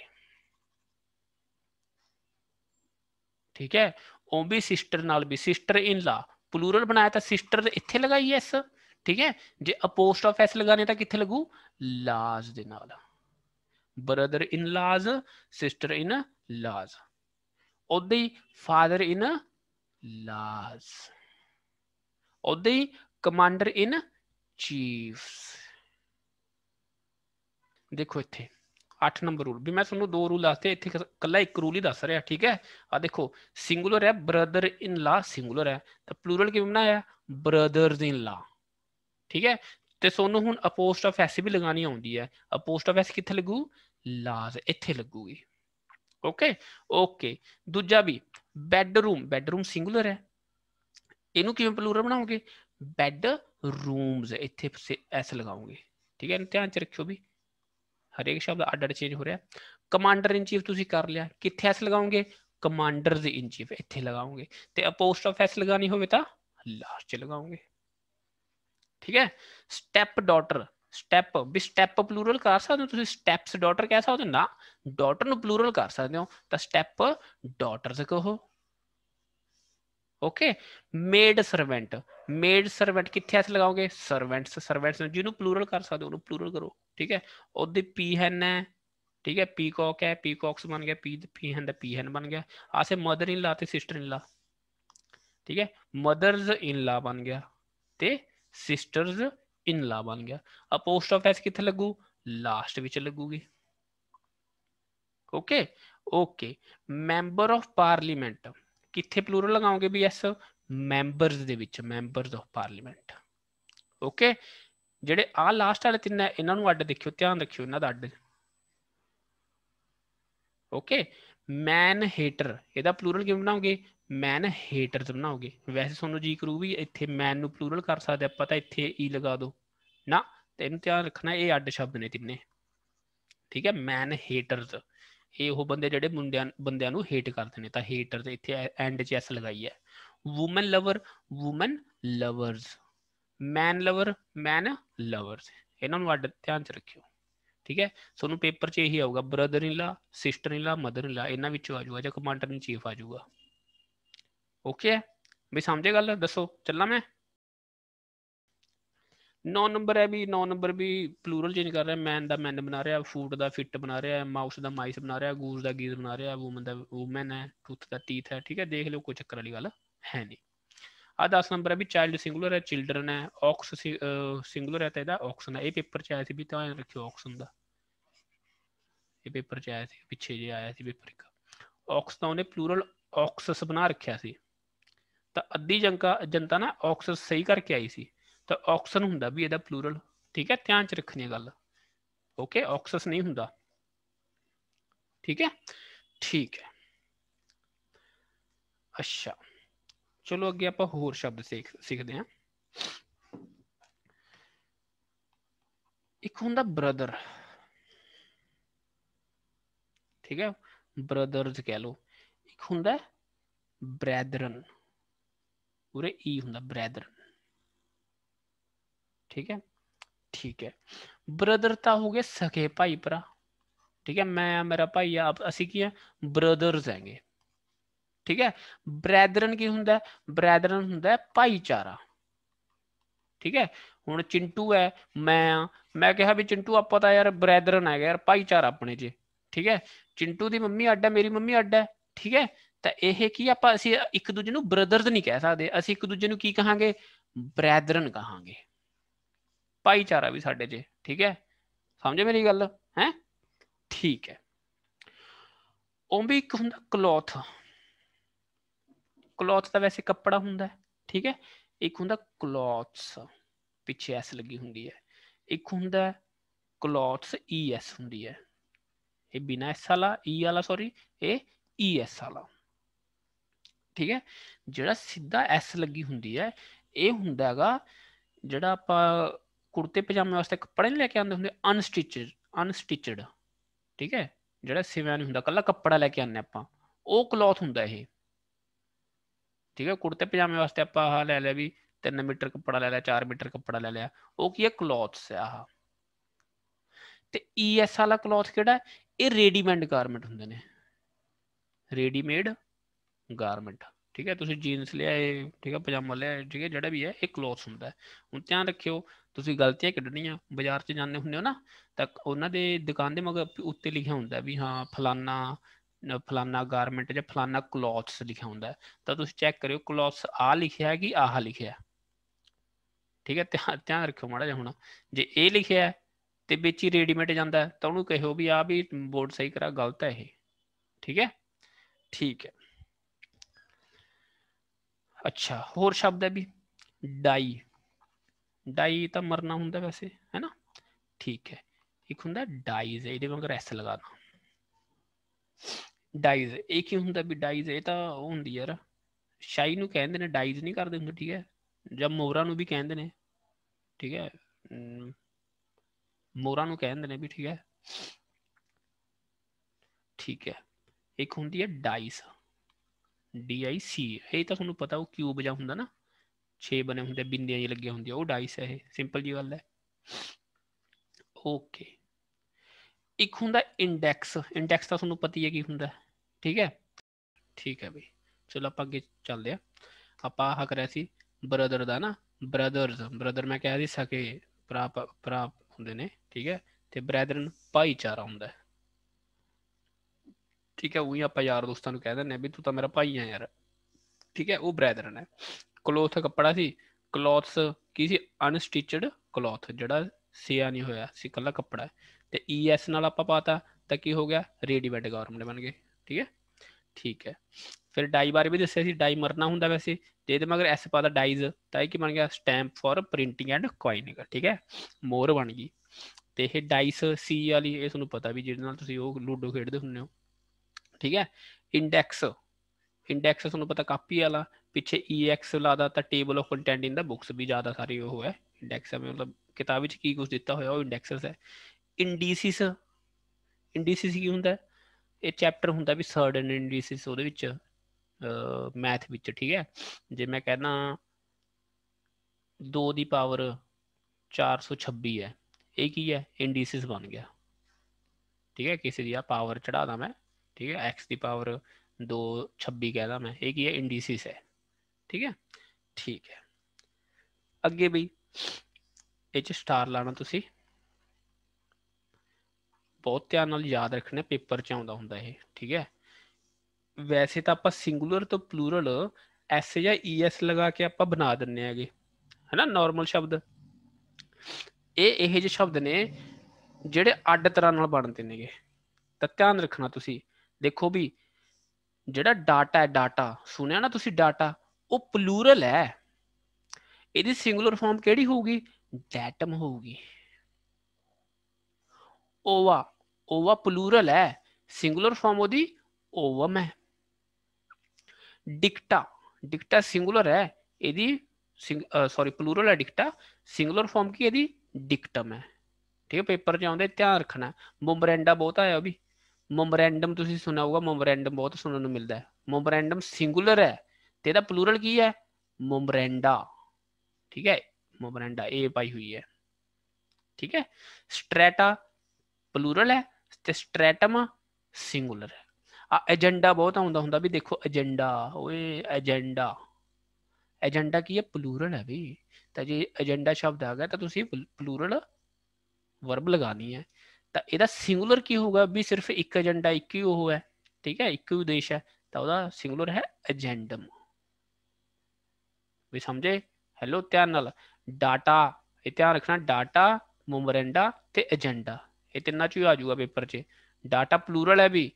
ਠੀਕ ਹੈ ਉਹ ਵੀ ਸਿਸਟਰ ਨਾਲ ਵੀ ਸਿਸਟਰ ਇਨ ਲਾ ਪਲੂਰਲ ਬਣਾਇਆ ਤਾਂ ਸਿਸਟਰ ਇੱਥੇ ਲਗਾਈ ਐਸ ਠੀਕ ਹੈ ਜੇ ਅਪੋਸਟ ਆਫ ਐਸ ਲਗਾਣੀ ਤਾਂ ਕਿੱਥੇ ਲਗੂ ਲਾਸ ਦੇ ਨਾਲ ਬ੍ਰਦਰ ਇਨ ਲਾਜ ਸਿਸਟਰ ਇਨ ਲਾਜ ਉਹਦੇ ਫਾਦਰ ਇਨ ਲਾਜ ਉਹਦੇ ਕਮਾਂਡਰ ਇਨ ਚੀਫਸ ਦੇਖੋ ਇੱਥੇ 8 ਨੰਬਰ ਰੂਲ ਵੀ ਮੈਂ ਤੁਹਾਨੂੰ ਦੋ ਰੂਲ ਦੱਸਤੇ ਇੱਥੇ ਕੱਲਾ ਇੱਕ ਰੂਲ ਹੀ ਦੱਸ ਰਿਹਾ ਠੀਕ ਹੈ ਆ ਦੇਖੋ ਸਿੰਗੂਲਰ ਹੈ ਬ੍ਰਦਰ ਇਨ ਲਾ ਸਿੰਗੂਲਰ ਹੈ ਤਾਂ ਪਲੂਰਲ ਕਿਵੇਂ ਬਣਾਇਆ ਬ੍ਰਦਰਸ ਇਨ ਲਾ ਠੀਕ ਹੈ ਤੇ ਤੁਹਾਨੂੰ ਹੁਣ ਅਪੋਸਟ ਆਫ ਐਸ ਵੀ ਲਗਾਣੀ ਆਉਂਦੀ ਹੈ ਅਪੋਸਟ ਆਫ ਐਸ ਕਿੱਥੇ ਲੱਗੂ ਲਾਜ਼ ਇੱਥੇ ਲੱਗੂਗੀ ਓਕੇ ਓਕੇ ਦੂਜਾ ਵੀ ਬੈਡਰੂਮ ਬੈਡਰੂਮ ਸਿੰਗੂਲਰ ਹੈ ਇਹਨੂੰ ਕਿਵੇਂ ਪਲੂਰਲ ਬਣਾਉਂਗੇ ਬੈੱਡ ਰੂਮਸ ਇੱਥੇ ਐਸ ਲਗਾਉਂਗੇ ਠੀਕ ਹੈ ਧਿਆਨ ਚ ਰੱਖਿਓ ਵੀ ਹਰੇਕ ਸ਼ਬਦ ਅੱਡ ਅੱਡ ਚੇਂਜ ਹੋ ਰਿਹਾ ਕਮਾਂਡਰ ਇਨ ਚੀਫ ਤੁਸੀਂ ਕਰ ਲਿਆ ਕਿੱਥੇ ਐਸ ਲਗਾਉਂਗੇ ਕਮਾਂਡਰਸ ਇਨ ਚੀਫ ਇੱਥੇ ਲਗਾਉਂਗੇ ਤੇ ਅਪੋਸਟ ਆਫ ਐਸ ਲਗਾਣੀ ਹੋਵੇ ਤਾਂ ਲਾਸਟ ਚ ਲਗਾਉਂਗੇ ਠੀਕ ਹੈ ਸਟੈਪ ਡਾਟਰ ਸਟੈਪ ਵੀ ਸਟੈਪ ਪਲੂਰਲ ਕਰ ਸਕਦੇ ਹੋ ਤੁਸੀਂ ਸਟੈਪਸ ਡਾਟਰ ਕਹਿ ਸਕਦੇ ਹੋ ਨਾ ਡਾਟਰ ਨੂੰ ਪਲੂਰਲ ਕਰ ਸਕਦੇ ਹੋ ਤਾਂ ਸਟੈਪ ਡਾਟਰਸ ਕਹੋ okay maid servant maid servant ਕਿੱਥੇ ਐਸ ਲਗਾਓਗੇ ਸਰਵੈਂਟਸ ਸਰਵੈਂਟਸ ਜਿਹਨੂੰ ਪਲੂਰਲ ਕਰ ਸਕਦੇ ਉਹਨੂੰ ਪਲੂਰਲ ਕਰੋ ਠੀਕ ਹੈ ਉਹਦੇ ਪੀ ਹੈ ਨਾ ਠੀਕ ਹੈ ਪੀਕੌਕ ਹੈ ਪੀਕੌਕਸ ਬਣ ਗਿਆ ਪੀ ਪੀ ਹੈ ਦਾ ਪੀ ਹੈਨ ਬਣ ਗਿਆ ਆਸੇ ਮਦਰ ਇਨ ਲਾ ਤੇ ਸਿਸਟਰ ਇਨ ਲਾ ਠੀਕ ਹੈ ਮਦਰਸ ਇਨ ਲਾ ਬਣ ਗਿਆ ਤੇ ਸਿਸਟਰਸ ਇਨ ਲਾ ਬਣ ਗਿਆ ਆ ਪੋਸਟ ਆਫ ਐਸ ਕਿੱਥੇ ਲੱਗੂ ਲਾਸਟ ਵਿੱਚ ਲੱਗੂਗੀ okay okay member of parliament ਕਿੱਥੇ ਪਲੂਰਲ ਲਗਾਓਗੇ ਵੀ ਐਸ ਮੈਂਬਰਸ ਦੇ ਵਿੱਚ ਮੈਂਬਰਸ ਆਫ ਪਾਰਲੀਮੈਂਟ ਓਕੇ ਜਿਹੜੇ ਆ ਲਾਸਟ ਵਾਲੇ ਤਿੰਨ ਹੈ ਇਹਨਾਂ ਨੂੰ ਅੱਡ ਦੇਖਿਓ ਧਿਆਨ ਰੱਖਿਓ ਇਹਨਾਂ ਦਾ ਅੱਡ ਓਕੇ ਮੈਨ ਹੇਟਰ ਇਹਦਾ ਪਲੂਰਲ ਕਿਵੇਂ ਬਣਾਓਗੇ ਮੈਨ ਹੇਟਰਸ ਬਣਾਓਗੇ ਵੈਸੇ ਤੁਹਾਨੂੰ ਜੀ ਕਰੂ ਵੀ ਇੱਥੇ ਮੈਨ ਨੂੰ ਪਲੂਰਲ ਕਰ ਸਕਦੇ ਆਪਾਂ ਤਾਂ ਇੱਥੇ ਈ e ਲਗਾ ਦਿਓ ਨਾ ਤੇ ਇਹਨੂੰ ਧਿਆਨ ਰੱਖਣਾ ਇਹ ਅੱਡ ਸ਼ਬਦ ਨੇ ਤਿੰਨੇ ਠੀਕ ਹੈ ਮੈਨ ਹੇਟਰਸ ਇਹ ਉਹ ਬੰਦੇ ਜਿਹੜੇ ਮੁੰਡਿਆਂ ਬੰਦਿਆਂ ਨੂੰ ਹੇਟ ਕਰਦੇ ਨੇ ਤਾਂ ਹੇਟਰ ਤੇ ਇੱਥੇ ਐਂਡ 'ਚ ਐਸ ਲਗਾਈ ਹੈ woman lover woman lovers man lover man lovers ਇਹਨਾਂ ਨੂੰ ਵੱਡ ਧਿਆਨ 'ਚ ਰੱਖਿਓ ਠੀਕ ਹੈ ਤੁਹਾਨੂੰ ਪੇਪਰ 'ਚ ਇਹੀ ਆਊਗਾ ਬ੍ਰਦਰ ਇਨ ਲਾ sister in law mother in ਲਾ ਇਹਨਾਂ ਵਿੱਚੋਂ ਆ ਜਾਊਗਾ ਜਾਂ ਕਮਾਂਡਰ ਇਨ ਚੀਫ ਆ ਜਾਊਗਾ ਓਕੇ ਵੀ ਸਮਝੇ ਗੱਲ ਦੱਸੋ ਚੱਲਾਂ ਮੈਂ ਨੌਨ ਨੰਬਰ ਹੈ ਵੀ ਨੌਨ ਨੰਬਰ ਵੀ ਪਲੂਰਲ ਚੇਂਜ ਕਰ ਰਿਹਾ ਮੈਨ ਦਾ ਮੈਨ ਬਣਾ ਰਿਹਾ ਫੂਡ ਦਾ ਫਿਟ ਬਣਾ ਰਿਹਾ ਮਾਊਸ ਦਾ ਮਾਈਸ ਬਣਾ ਰਿਹਾ ਗੂਸ ਦਾ ਗੀਜ਼ ਬਣਾ ਰਿਹਾ ਔਮਨ ਦਾ ਔਮਨ ਹੈ ਟੂਥ ਦਾ ਟੀਥ ਹੈ ਠੀਕ ਹੈ ਦੇਖ ਲਓ ਕੋਈ ਚੱਕਰ ਵਾਲੀ ਗੱਲ ਹੈ ਨਹੀਂ ਆ 10 ਨੰਬਰ ਹੈ ਵੀ ਚਾਈਲਡ ਸਿੰਗੂਲਰ ਹੈ ਚਿਲਡਰਨ ਹੈ ਆਕਸ ਸਿੰਗੂਲਰ ਹੈ ਤਾਂ ਇਹਦਾ ਆਕਸਨ ਹੈ ਇਹ ਪੇਪਰ ਚ ਆਇਆ ਸੀ ਵੀ ਤਾਂ ਰੱਖਿਓ ਆਕਸਨ ਦਾ ਇਹ ਪੇਪਰ ਚ ਆਇਆ ਸੀ ਪਿੱਛੇ ਜੇ ਆਇਆ ਸੀ ਪੇਪਰ ਇੱਕ ਆਕਸ ਤਾਂ ਉਹਨੇ ਪਲੂਰਲ ਆਕਸਸ ਬਣਾ ਰੱਖਿਆ ਸੀ ਤਾਂ ਅੱਧੀ ਜੰਕਾ ਜਨਤਾ ਨਾ ਆਕਸਸ ਸਹੀ ਕਰਕੇ ਆਈ ਸੀ ਤਾਂ ਆਕਸਨ ਹੁੰਦਾ ਵੀ ਇਹਦਾ ਪਲੂਰਲ ਠੀਕ ਹੈ ਧਿਆਨ ਚ ਰੱਖਣੀ ਗੱਲ ਓਕੇ ਆਕਸਸ ਨਹੀਂ ਹੁੰਦਾ ਠੀਕ ਹੈ ਠੀਕ ਹੈ ਅੱਛਾ ਚਲੋ ਅੱਗੇ ਆਪਾਂ ਹੋਰ ਸ਼ਬਦ ਸਿੱਖਦੇ ਹਾਂ ਇੱਕ ਹੁੰਦਾ ਬ੍ਰਦਰ ਠੀਕ ਹੈ ਬ੍ਰਦਰਸ ਕਹਿ ਲੋ ਇੱਕ ਹੁੰਦਾ ਬ੍ਰੈਦਰਨ ਪੂਰੇ ਈ e ਹੁੰਦਾ ਬ੍ਰੈਦਰਨ ठीक है ठीक है ब्रदरता हो गया सके भाई भरा ठीक है मैं मेरा भाई आप असं की है ब्रदरस है ठीक है ब्रैदरन की होंगे ब्रैदरन होंगे भाईचारा ठीक है ਹੁਣ ਚਿੰਟੂ ਹੈ ਮੈਂ ਆ ਮੈਂ ਕਿਹਾ ਵੀ ਚਿੰਟੂ ਆਪਾਂ ਤਾਂ ਯਾਰ ਬ੍ਰੈਦਰਨ ਹੈਗਾ ਯਾਰ ਭਾਈਚਾਰਾ ਆਪਣੇ ਜੇ ਠੀਕ ਹੈ ਚਿੰਟੂ ਦੀ ਮੰਮੀ ਅੱਡ ਹੈ ਮੇਰੀ ਮੰਮੀ ਅੱਡ ਹੈ ਠੀਕ ਹੈ ਤਾਂ ਇਹ ਕੀ ਆਪਾਂ ਅਸੀਂ ਇੱਕ ਦੂਜੇ ਨੂੰ ਬ੍ਰਦਰਸ ਨਹੀਂ ਕਹਿ ਸਕਦੇ ਅਸੀਂ ਇੱਕ ਦੂਜੇ ਨੂੰ ਕੀ ਕਹਾਂਗੇ ਬ੍ਰੈਦਰਨ ਕਹਾਂਗੇ ਭਾਈਚਾਰਾ ਵੀ ਸਾਡੇ 'ਚ ਠੀਕ ਹੈ ਸਮਝੇ ਮੇਰੀ ਗੱਲ ਹੈ ਠੀਕ ਹੈ ਉਹ ਵੀ ਇੱਕ ਹੁੰਦਾ ਕਲੋਥ ਕਲੋਥ ਤਾਂ ਵੈਸੇ ਕੱਪੜਾ ਹੁੰਦਾ ਹੈ ਠੀਕ ਹੈ ਇੱਕ ਹੁੰਦਾ ਕਲੋਥਸ ਪਿੱਛੇ ਐਸ ਲੱਗੀ ਹੁੰਦੀ ਹੈ ਇੱਕ ਹੁੰਦਾ ਕਲੋਥਸ ਈਐਸ ਹੁੰਦੀ ਹੈ ਇਹ ਬਿਨਾ ਐਸ ਵਾਲਾ ਈ ਵਾਲਾ ਸੌਰੀ ਇਹ ਈਐਸ ਵਾਲਾ ਠੀਕ ਹੈ ਜਿਹੜਾ ਸਿੱਧਾ ਐਸ ਲੱਗੀ ਹੁੰਦੀ ਹੈ ਇਹ ਹੁੰਦਾ ਹੈਗਾ ਜਿਹੜਾ ਆਪਾਂ ਕੁਰਤੇ ਪਜਾਮੇ ਵਾਸਤੇ ਕੱਪੜੇ ਨਹੀਂ ਲੈ ਕੇ ਆਉਂਦੇ ਹੁੰਦੇ ਅਨਸਟਿਚਡ ਅਨਸਟਿਚਡ ਠੀਕ ਹੈ ਜਿਹੜਾ ਸਿਵਿਆ ਨਹੀਂ ਹੁੰਦਾ ਕੱਲਾ ਕੱਪੜਾ ਲੈ ਕੇ ਆਉਂਦੇ ਆਪਾਂ ਉਹ ਕਲੌਥ ਹੁੰਦਾ ਇਹ ਠੀਕ ਹੈ ਕੁਰਤੇ ਪਜਾਮੇ ਵਾਸਤੇ ਆਪਾਂ ਆ ਲੈ ਲਿਆ ਵੀ 3 ਮੀਟਰ ਕੱਪੜਾ ਲੈ ਲਿਆ 4 ਮੀਟਰ ਕੱਪੜਾ ਲੈ ਲਿਆ ਉਹ ਕੀ ਹੈ ਕਲੌਥਸ ਆਹ ਤੇ ਈਐਸ e ਵਾਲਾ ਕਲੌਥ ਕਿਹੜਾ ਇਹ ਰੈਡੀਮੇਡ ਗਾਰਮੈਂਟ ਹੁੰਦੇ ਨੇ ਰੈਡੀਮੇਡ ਗਾਰਮੈਂਟ ਠੀਕ ਹੈ ਤੁਸੀਂ ਜੀਨਸ ਲਿਆਏ ਠੀਕ ਹੈ ਪਜਾਮਾ ਲਿਆਏ ਠੀਕ ਹੈ ਜਿਹੜਾ ਵੀ ਹੈ ਇਹ ਕਲੋਥਸ ਹੁੰਦਾ ਹੈ ਹੁਣ ਧਿਆਨ ਰੱਖਿਓ ਤੁਸੀਂ ਗਲਤੀਆਂ ਕੱਢਣੀਆਂ ਬਾਜ਼ਾਰ 'ਚ ਜਾਂਦੇ ਹੁੰਦੇ ਹੋ ਨਾ ਤਾਂ ਉਹਨਾਂ ਦੇ ਦੁਕਾਨ ਦੇ ਮਗਰ ਉੱਤੇ ਲਿਖਿਆ ਹੁੰਦਾ ਵੀ ਹਾਂ ਫਲਾਨਾ ਫਲਾਨਾ ਗਾਰਮੈਂਟ ਜਾਂ ਫਲਾਨਾ ਕਲੋਥਸ ਲਿਖਿਆ ਹੁੰਦਾ ਤਾਂ ਤੁਸੀਂ ਚੈੱਕ ਕਰਿਓ ਕਲੋਥਸ ਆ ਲਿਖਿਆ ਹੈ ਕਿ ਆਹ ਲਿਖਿਆ ਠੀਕ ਹੈ ਧਿਆਨ ਰੱਖਿਓ ਮਾੜਾ ਜਿਹਾ ਹੁਣ ਜੇ ਇਹ ਲਿਖਿਆ ਹੈ ਤੇ ਵਿੱਚ ਹੀ ਰੈਡੀਮੇਡ ਜਾਂਦਾ ਤਾਂ ਉਹਨੂੰ ਕਹੋ ਵੀ ਆ ਵੀ ਬੋਰਡ ਸਹੀ ਕਰਾ ਗਲਤ ਹੈ ਇਹ ਠੀਕ ਹੈ ਠੀਕ ਹੈ ਅੱਛਾ ਹੋਰ ਸ਼ਬਦ ਹੈ ਵੀ ਡਾਈ ਡਾਈ ਤਾਂ ਮਰਨਾ ਹੁੰਦਾ ਵੈਸੇ ਹੈ ਨਾ ਠੀਕ ਹੈ ਇੱਕ ਹੁੰਦਾ ਡਾਈਜ਼ ਇਹਦੇ ਵਾਂਗ ਐਸ ਲਗਾਣਾ ਡਾਈਜ਼ ਇਹ ਕੀ ਹੁੰਦਾ ਵੀ ਡਾਈਜ਼ ਇਹ ਤਾਂ ਉਹ ਹੁੰਦੀ ਯਾਰ ਸ਼ਾਈ ਨੂੰ ਕਹਿੰਦੇ ਨੇ ਡਾਈਜ਼ ਨਹੀਂ ਕਰਦੇ ਹੁੰਦੇ ਠੀਕ ਹੈ ਜਾਂ ਮੋਰਾ ਨੂੰ ਵੀ ਕਹਿੰਦੇ ਨੇ ਠੀਕ ਹੈ ਮੋਰਾ ਨੂੰ ਕਹਿੰਦੇ ਨੇ ਵੀ ਠੀਕ ਹੈ ਠੀਕ ਹੈ ਇੱਕ ਹੁੰਦੀ ਹੈ ਡਾਈਸ DIC ਇਹ ਤਾਂ ਤੁਹਾਨੂੰ ਪਤਾ ਉਹ ਕਿਊਬ ਜਾਂ ਹੁੰਦਾ ਨਾ 6 ਬਣੇ ਹੁੰਦੇ ਬਿੰਦੀਆਂ ਜਿਹੀ ਲੱਗੀਆਂ ਹੁੰਦੀਆਂ ਉਹ ਡਾਈਸ ਹੈ ਇਹ ਸਿੰਪਲ ਜੀ ਗੱਲ ਹੈ ਓਕੇ ਇੱਕ ਹੁੰਦਾ ਇੰਡੈਕਸ ਇੰਡੈਕਸ ਤਾਂ ਤੁਹਾਨੂੰ ਪਤਾ ਹੀ ਹੈ ਕੀ ਹੁੰਦਾ ਠੀਕ ਹੈ ਠੀਕ ਹੈ ਬਈ ਚਲੋ ਆਪਾਂ ਅੱਗੇ ਚੱਲਦੇ ਆ ਆਪਾਂ ਆਹ ਕਰਿਆ ਸੀ ਬ੍ਰਦਰ ਦਾ ਨਾ ਬ੍ਰਦਰਸ ਬ੍ਰਦਰ ਮੈਂ ਕਹਿ ਦਿੱਸਾ ਕਿ ਪ੍ਰਾਪ ਪ੍ਰਾਪ ਹੁੰਦੇ ਨੇ ਠੀਕ ਹੈ ਤੇ ਬ੍ਰਦਰਨ ਭਾਈਚਾਰਾ ਹੁੰਦਾ ਠੀਕ ਹੈ ਉਹੀ ਆਪਾਂ ਯਾਰ ਦੋਸਤਾਂ ਨੂੰ ਕਹਿ ਦਿੰਦੇ ਆ ਵੀ ਤੂੰ ਤਾਂ ਮੇਰਾ ਭਾਈ ਆ ਯਾਰ ਠੀਕ ਹੈ ਉਹ ਬ੍ਰਦਰਨ ਹੈ ਕਲੋਥ ਕੱਪੜਾ ਸੀ ਕਲੋਥਸ ਕੀ ਸੀ ਅਨਸਟਿਚਡ ਕਲੋਥ ਜਿਹੜਾ ਸਿਆ ਨਹੀਂ ਹੋਇਆ ਸੀ ਕੱਲਾ ਕੱਪੜਾ ਤੇ ਈਐਸ e ਨਾਲ ਆਪਾਂ ਪਾਤਾ ਤਾਂ ਕੀ ਹੋ ਗਿਆ ਰੈਡੀਮੇਡ ਗਾਰਮੈਂਟ ਬਣ ਗਏ ਠੀਕ ਹੈ ਠੀਕ ਹੈ ਫਿਰ ਡਾਈ ਬਾਰੇ ਵੀ ਦੱਸਿਆ ਸੀ ਡਾਈ ਮਰਨਾ ਹੁੰਦਾ ਵੈਸੇ ਤੇ ਇਹਦੇ ਮਗਰ ਐਸ ਪਾਦਾ ਡਾਈਜ਼ ਤਾਂ ਇਹ ਕੀ ਬਣ ਗਿਆ stamp for printing and coining ਠੀਕ ਹੈ ਮੋਰ ਬਣ ਗਈ ਤੇ ਇਹ ਡਾਈਸ ਸੀ ਵਾਲੀ ਇਹ ਤੁਹਾਨੂੰ ਪਤਾ ਵੀ ਜਿਹਦੇ ਨਾਲ ਤੁਸੀਂ ਉਹ ਲੂਡੋ ਖੇਡਦੇ ਹੁੰਦੇ ਹੋ ਠੀਕ ਹੈ ਇੰਡੈਕਸ ਇੰਡੈਕਸ ਤੁਹਾਨੂੰ ਪਤਾ ਕਾਪੀ ਵਾਲਾ ਪਿੱਛੇ ਈਐਕਸ e ਲਾਦਾ ਤਾਂ table of content in the books ਵੀ ਜ਼ਿਆਦਾ ਸਾਰੀ ਉਹ ਹੈ ਇੰਡੈਕਸ ਹੈ ਮਤਲਬ ਕਿਤਾਬ ਵਿੱਚ ਕੀ ਕੁਝ ਦਿੱਤਾ ਹੋਇਆ ਉਹ ਇੰਡੈਕਸਸ ਹੈ ਇੰਡੀਸਿਸ ਇੰਡੀਸਿਸ ਕੀ ਹੁੰਦਾ ਇਹ ਚੈਪਟਰ ਹੁੰਦਾ ਵੀ ਸਰਡਨ ਇੰਡੀਸਿਸ ਉਹਦੇ ਵਿੱਚ ਮੈਥ ਵਿੱਚ ਠੀਕ ਹੈ ਜੇ ਮੈਂ ਕਹਿੰਦਾ 2 ਦੀ ਪਾਵਰ 426 ਹੈ ਇਹ ਕੀ ਹੈ ਇੰਡੀਸਿਸ ਬਣ ਗਿਆ ਠੀਕ ਹੈ ਕਿਸੇ ਦੀ ਆ ਪਾਵਰ ਚੜਾਦਾ ਮੈਂ ਠੀਕ ਹੈ x ਦੀ ਪਾਵਰ 2 26 ਕਹਿਦਾ ਮੈਂ ਇਹ ਕੀ ਹੈ ਇੰਡੀਸਿਸ ਹੈ ਠੀਕ ਹੈ ਠੀਕ ਹੈ ਅੱਗੇ ਵੀ ਇਹ ਚ ਸਟਾਰ ਲਾਣਾ ਤੁਸੀਂ ਬਹੁਤ ਧਿਆਨ ਨਾਲ ਯਾਦ ਰੱਖਣਾ ਪੇਪਰ ਚ ਆਉਂਦਾ ਹੁੰਦਾ ਇਹ ਠੀਕ ਹੈ ਵੈਸੇ ਤਾਂ ਆਪਾਂ ਸਿੰਗੂਲਰ ਤੋਂ ਪਲੂਰਲ ਐਸ ਜਾਂ ਈਐਸ ਲਗਾ ਕੇ ਆਪਾਂ ਬਣਾ ਦਿੰਨੇ ਆਗੇ ਹੈਨਾ ਨਾਰਮਲ ਸ਼ਬਦ ਇਹ ਇਹ ਜਿਹੇ ਸ਼ਬਦ ਨੇ ਜਿਹੜੇ ਅੱਡ ਤਰ੍ਹਾਂ ਨਾਲ ਬਣਦੇ ਨੇਗੇ ਤਾਂ ਧਿਆਨ ਰੱਖਣਾ ਤੁਸੀਂ ਦੇਖੋ ਵੀ ਜਿਹੜਾ ਡਾਟਾ ਹੈ ਡਾਟਾ ਸੁਣਿਆ ਨਾ ਤੁਸੀਂ ਡਾਟਾ ਉਹ ਪਲੂਰਲ ਹੈ ਇਹਦੀ ਸਿੰਗੂਲਰ ਫਾਰਮ ਕਿਹੜੀ ਹੋਊਗੀ ਡੈਟਮ ਹੋਊਗੀ ਓਵਾ ਓਵਾ ਪਲੂਰਲ ਹੈ ਸਿੰਗੂਲਰ ਫਾਰਮ ਉਹਦੀ ਓਵਮ ਹੈ ਡਿਕਟਾ ਡਿਕਟਾ ਸਿੰਗੂਲਰ ਹੈ ਇਹਦੀ ਸੌਰੀ ਪਲੂਰਲ ਹੈ ਡਿਕਟਾ ਸਿੰਗੂਲਰ ਫਾਰਮ ਕੀ ਇਹਦੀ ਡਿਕਟਮ ਹੈ ਠੀਕ ਹੈ ਪੇਪਰ 'ਚ ਆਉਂਦੇ ਧਿਆਨ ਰੱਖਣਾ ਬੁਮਰੈਂਡਾ ਬਹੁਤ ਆਇਆ ਵੀ ਮੈਮੋਰੈਂਡਮ ਤੁਸੀਂ ਸੁਣਾ ਹੋਊਗਾ ਮੈਮੋਰੈਂਡਮ ਬਹੁਤ ਸੁਣਨ ਨੂੰ ਮਿਲਦਾ ਹੈ ਮੈਮੋਰੈਂਡਮ ਸਿੰਗੂਲਰ ਹੈ ਤੇ ਇਹਦਾ ਪਲੂਰਲ ਕੀ ਹੈ ਮੈਮੋਰੈਂਡਾ ਠੀਕ ਹੈ ਮੈਮੋਰੈਂਡਾ ਇਹ ਪਾਈ ਹੋਈ ਹੈ ਠੀਕ ਹੈ ਸਟ੍ਰੈਟਾ ਪਲੂਰਲ ਹੈ ਤੇ ਸਟ੍ਰੈਟਮ ਸਿੰਗੂਲਰ ਹੈ ਆ ਏਜੰਡਾ ਬਹੁਤ ਆਉਂਦਾ ਹੁੰਦਾ ਵੀ ਦੇਖੋ ਏਜੰਡਾ ਓਏ ਏਜੰਡਾ ਏਜੰਡਾ ਕੀ ਹੈ ਪਲੂਰਲ ਹੈ ਵੀ ਤਾਂ ਜੇ ਏਜੰਡਾ ਸ਼ਬਦ ਆ ਗਿਆ ਤਾਂ ਤੁਸੀਂ ਪਲੂਰਲ ਵਰਬ ਲਗਾਣੀ ਹੈ ਤਾਂ ਇਹਦਾ ਸਿੰਗੂਲਰ ਕੀ ਹੋਊਗਾ ਵੀ ਸਿਰਫ ਇੱਕ ਏਜੰਡਾ ਇੱਕ ਹੀ ਉਹ ਹੈ ਠੀਕ ਹੈ ਇੱਕ ਹੀ ਉਦੇਸ਼ ਹੈ ਤਾਂ ਉਹਦਾ ਸਿੰਗੂਲਰ ਹੈ ਏਜੰਡਮ ਵੀ ਸਮਝੇ ਹੈਲੋ ਧਿਆਨ ਨਾਲ ਡਾਟਾ ਇਹ ਧਿਆਨ ਰੱਖਣਾ ਡਾਟਾ ਮੋਮਰੈਂਡਾ ਤੇ ਏਜੰਡਾ ਇਹ ਤਿੰਨਾਂ ਚੋਂ ਆ ਜਾਊਗਾ ਪੇਪਰ 'ਚ ਡਾਟਾ ਪਲੂਰਲ ਹੈ ਵੀ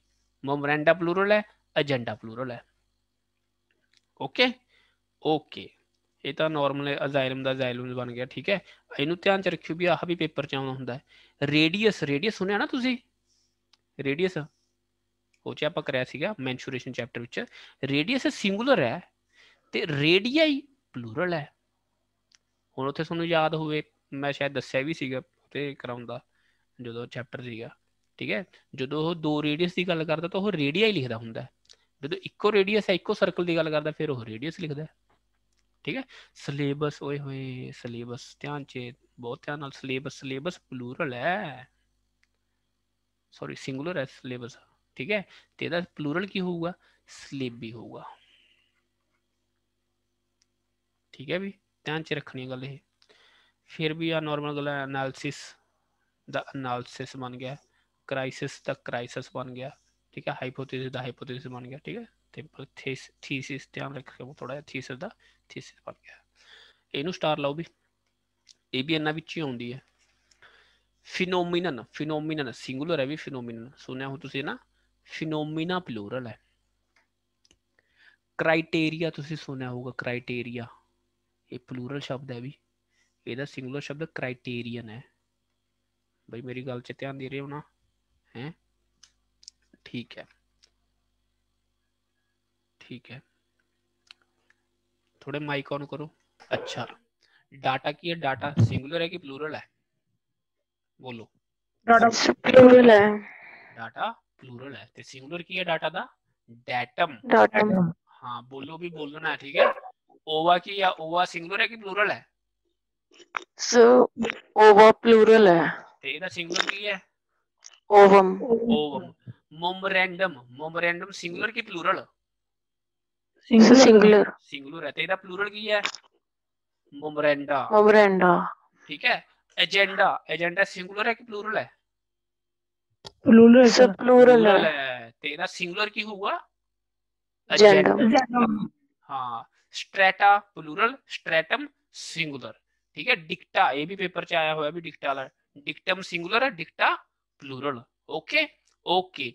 ਮੋਮਰੈਂਡਾ ਪਲੂਰਲ ਹੈ ਏਜੰਡਾ ਪਲੂਰਲ ਹੈ ਓਕੇ ਓਕੇ ਇਹ ਤਾਂ ਨਾਰਮਲ ਅਜ਼ਾਇਲਮ ਦਾ ਜ਼ਾਇਲਮ ਬਣ ਗਿਆ ਠੀਕ ਹੈ ਇਹਨੂੰ ਧਿਆਨ ਚ ਰੱਖਿਓ ਵੀ ਆਹ ਵੀ ਪੇਪਰ ਚ ਆਉਣਾ ਹੁੰਦਾ ਹੈ ਰੇਡੀਅਸ ਰੇਡੀਅਸ ਸੁਣਿਆ ਨਾ ਤੁਸੀਂ ਰੇਡੀਅਸ ਉਹ ਚ ਆਪਾਂ ਕਰਿਆ ਸੀਗਾ ਮੈਂਸ਼ੂਰੇਸ਼ਨ ਚੈਪਟਰ ਵਿੱਚ ਰੇਡੀਅਸ ਸਿੰਗੂਲਰ ਹੈ ਤੇ ਰੇਡੀਆਈ ਪਲੂਰਲ ਹੈ ਹੁਣ ਉੱਥੇ ਤੁਹਾਨੂੰ ਯਾਦ ਹੋਵੇ ਮੈਂ ਸ਼ਾਇਦ ਦੱਸਿਆ ਵੀ ਸੀਗਾ ਤੇ ਕਰਾਉਂਦਾ ਜਦੋਂ ਚੈਪਟਰ ਸੀਗਾ ਠੀਕ ਹੈ ਜਦੋਂ ਉਹ ਦੋ ਰੇਡੀਅਸ ਦੀ ਗੱਲ ਕਰਦਾ ਤਾਂ ਉਹ ਰੇਡੀਆ ਹੀ ਲਿਖਦਾ ਹੁੰਦਾ ਜਦੋਂ ਇੱਕੋ ਰੇਡੀਅਸ ਹੈ ਇੱਕੋ ਸਰਕਲ ਦੀ ਗੱਲ ਕਰਦਾ ਫਿਰ ਉਹ ਰੇਡੀਅਸ ਲਿਖਦਾ ठीक है सिलेबस ओए होए सिलेबस ध्यान चे बहुत ध्यान ਨਾਲ सिलेबस सिलेबस प्लूरल है सॉरी सिंगुलर है सिलेबस ठीक है तो प्लूरल की होगा सिलेबी होगा ठीक है भी ध्यान च रखनी गल ये फिर भी आ नॉर्मल गल एनालिसिस द एनालिसिस बन गया क्राइसिस द क्राइसिस बन गया ठीक है हाइपोथेसिस द हाइपोथेसिस बन गया ठीक है ਤੇ ਥੀਸਿਸ ਧਿਆਨ ਉਹ ਥੋੜਾ ਜਿਹਾ ਥੀਸਿਸ ਦਾ ਥੀਸਿਸ ਬਣ ਗਿਆ ਇਹਨੂੰ ਸਟਾਰ ਲਾਓ ਵੀ ਇਹ ਵੀ ਇਹਨਾਂ ਵਿੱਚ ਹੀ ਆਉਂਦੀ ਹੈ ਫੀਨੋਮੀਨਨ ਫੀਨੋਮੀਨਨ ਸਿੰਗੂਲਰ ਹੈ ਵੀ ਫੀਨੋਮੀਨਨ ਸੁਣਿਆ ਹੋ ਤੁਸੀਂ ਨਾ ਫੀਨੋਮੀਨਾ ਪਲੂਰਲ ਹੈ ਕ੍ਰਾਈਟੇਰੀਆ ਤੁਸੀਂ ਸੁਣਿਆ ਹੋਊਗਾ ਕ੍ਰਾਈਟੇਰੀਆ ਇਹ ਪਲੂਰਲ ਸ਼ਬਦ ਹੈ ਵੀ ਇਹਦਾ ਸਿੰਗੂਲਰ ਸ਼ਬਦ ਕ੍ਰਾਈਟੇਰੀਅਨ ਹੈ ਬਈ ਮੇਰੀ ਗੱਲ 'ਚ ਧਿਆਨ ਦੇ ਰਹੇ ਹੋ ਨਾ ਹੈ ਠੀਕ ਹੈ ठीक है थोड़े माइक ऑन करो अच्छा डाटा की है डाटा सिंगुलर है कि प्लूरल है बोलो डाटा प्लूरल है डाटा प्लूरल है तो सिंगुलर की है डाटा दा डेटम डाटम हाँ बोलो भी बोलो ना ठीक है ओवा की या ओवा सिंगुलर है कि प्लूरल है सो ओवा प्लूरल है तो इधर सिंगुलर तो की है ovum ovum memorandum memorandum singular की प्लूरल है सिंगुलर सिंगुलर है तेरा तो प्लूरल की है मोमरेंडा मोमरेंडा ठीक है एजेंडा एजेंडा सिंगुलर है कि प्लूरल है प्लूरल सब प्लूरल है तेरा तो सिंगुलर की हुआ एजेंडा हाँ स्ट्रेटा प्लूरल स्ट्रेटम सिंगुलर ठीक है डिक्टा ये भी पेपर से आया हुआ है डिक्टा डिक्टम सिंगुलर है dicta plural okay okay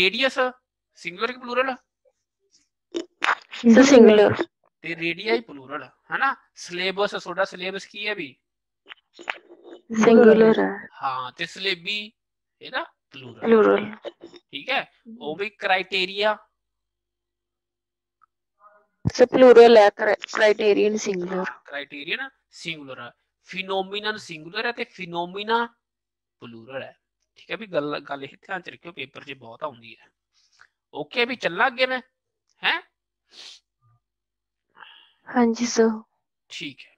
radius singular की प्लूरल है इट्स सिंगुलर ते रेडियाई प्लूरल है ना सिलेबस थोड़ा सिलेबस की है भी सिंगुलर है हाँ ते तो सिलेबी है ना प्लूरल प्लूरल ठीक है वो भी क्राइटेरिया से प्लूरल है criterion singular criterion singular phenomenon singular है ते फिनोमिना प्लूरल है ठीक है भी गल गल ध्यान च रखियो पेपर 'ਚ ਬਹੁਤ ਆਉਂਦੀ ਹੈ ਓਕੇ ਵੀ ਚੱਲਾਂ ਅੱਗੇ ਮੈਂ ਹੈ हाँ जी सर ठीक है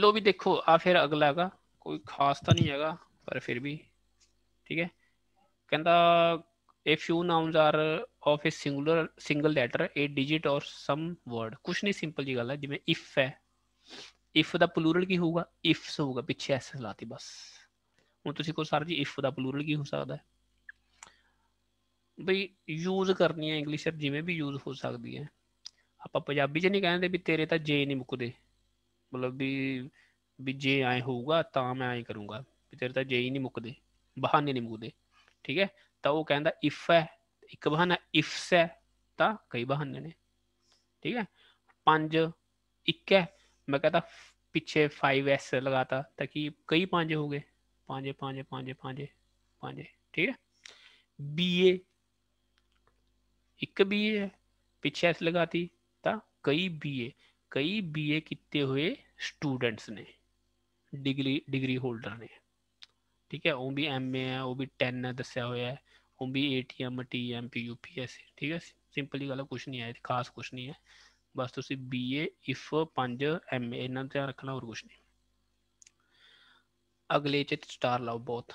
लो भी देखो आ फिर अगला है कोई खास तो नहीं है पर फिर भी ठीक है कहता a few noun are of a singular single letter a digit और सम वर्ड कुछ नहीं सिंपल जी गल है जिम्मे इफ है इफ का पलूरल की होगा ਇਫਸ होगा पिछे एस लाती बस हूँ तुम कहो सर जी इफ का पलूरल की हो सकता है बी यूज करनी है इंग्लिश जिमें भी यूज हो सकती है ਆਪਾਂ ਪੰਜਾਬੀ 'ਚ ਨਹੀਂ ਕਹਿੰਦੇ ਵੀ ਤੇਰੇ ਤਾਂ ਜੇ ਨਹੀਂ ਮੁੱਕਦੇ ਮਤਲਬ ਵੀ ਵੀ ਜੇ ਐ ਹੋਊਗਾ ਤਾਂ ਮੈਂ ਐ ਕਰੂੰਗਾ ਵੀ ਤੇਰੇ ਤਾਂ ਜੇ ਹੀ ਨਹੀਂ ਮੁੱਕਦੇ ਬਹਾਨੇ ਨਹੀਂ ਮੁੱਕਦੇ ਠੀਕ ਹੈ ਤਾਂ ਉਹ ਕਹਿੰਦਾ ਇਫ ਹੈ ਇੱਕ ਬਹਾਨਾ ਇਫਸ ਹੈ ਤਾਂ ਕਈ ਬਹਾਨੇ ਨੇ ਠੀਕ ਹੈ 5 ਇੱਕ ਹੈ ਮੈਂ ਕਹਿੰਦਾ ਪਿੱਛੇ 5s ਲਗਾਤਾ ਤਾਂ ਕਿ ਕਈ ਪੰਜ ਹੋ ਗਏ ਪੰਜ ਪੰਜ ਪੰਜ ਪੰਜ ਪੰਜ ਠੀਕ ਹੈ ਬੀਏ ਇੱਕ ਬੀਏ ਪਿੱਛੇ ਐਸ ਲਗਾਤੀ ਕਈ ਬੀਏ ਕਈ ਬੀਏ ਕੀਤੇ ਹੋਏ ਸਟੂਡੈਂਟਸ ਨੇ ਡਿਗਰੀ ਡਿਗਰੀ ਹੋਲਡਰ ਨੇ ਠੀਕ ਹੈ ਉਹ ਵੀ ਐਮਏ ਹੈ ਉਹ ਵੀ 10 ਹੈ ਦੱਸਿਆ ਹੋਇਆ ਹੈ ਉਹ ਵੀ ਏਟੀਐਮ ਟੀਐਮ ਪੀਯੂਪੀਐਸ ਠੀਕ ਹੈ ਸਿੰਪਲੀ ਗੱਲ ਕੁਝ ਨਹੀਂ ਹੈ ਖਾਸ ਕੁਝ ਨਹੀਂ ਹੈ ਬਸ ਤੁਸੀਂ ਬੀਏ ਇਫ 5 ਐਮਏ ਇਹਨਾਂ ਤੇ ਰੱਖਣਾ ਹੋਰ ਕੁਝ ਨਹੀਂ ਅਗਲੇ ਚ ਸਟਾਰ ਲਾਓ ਬਹੁਤ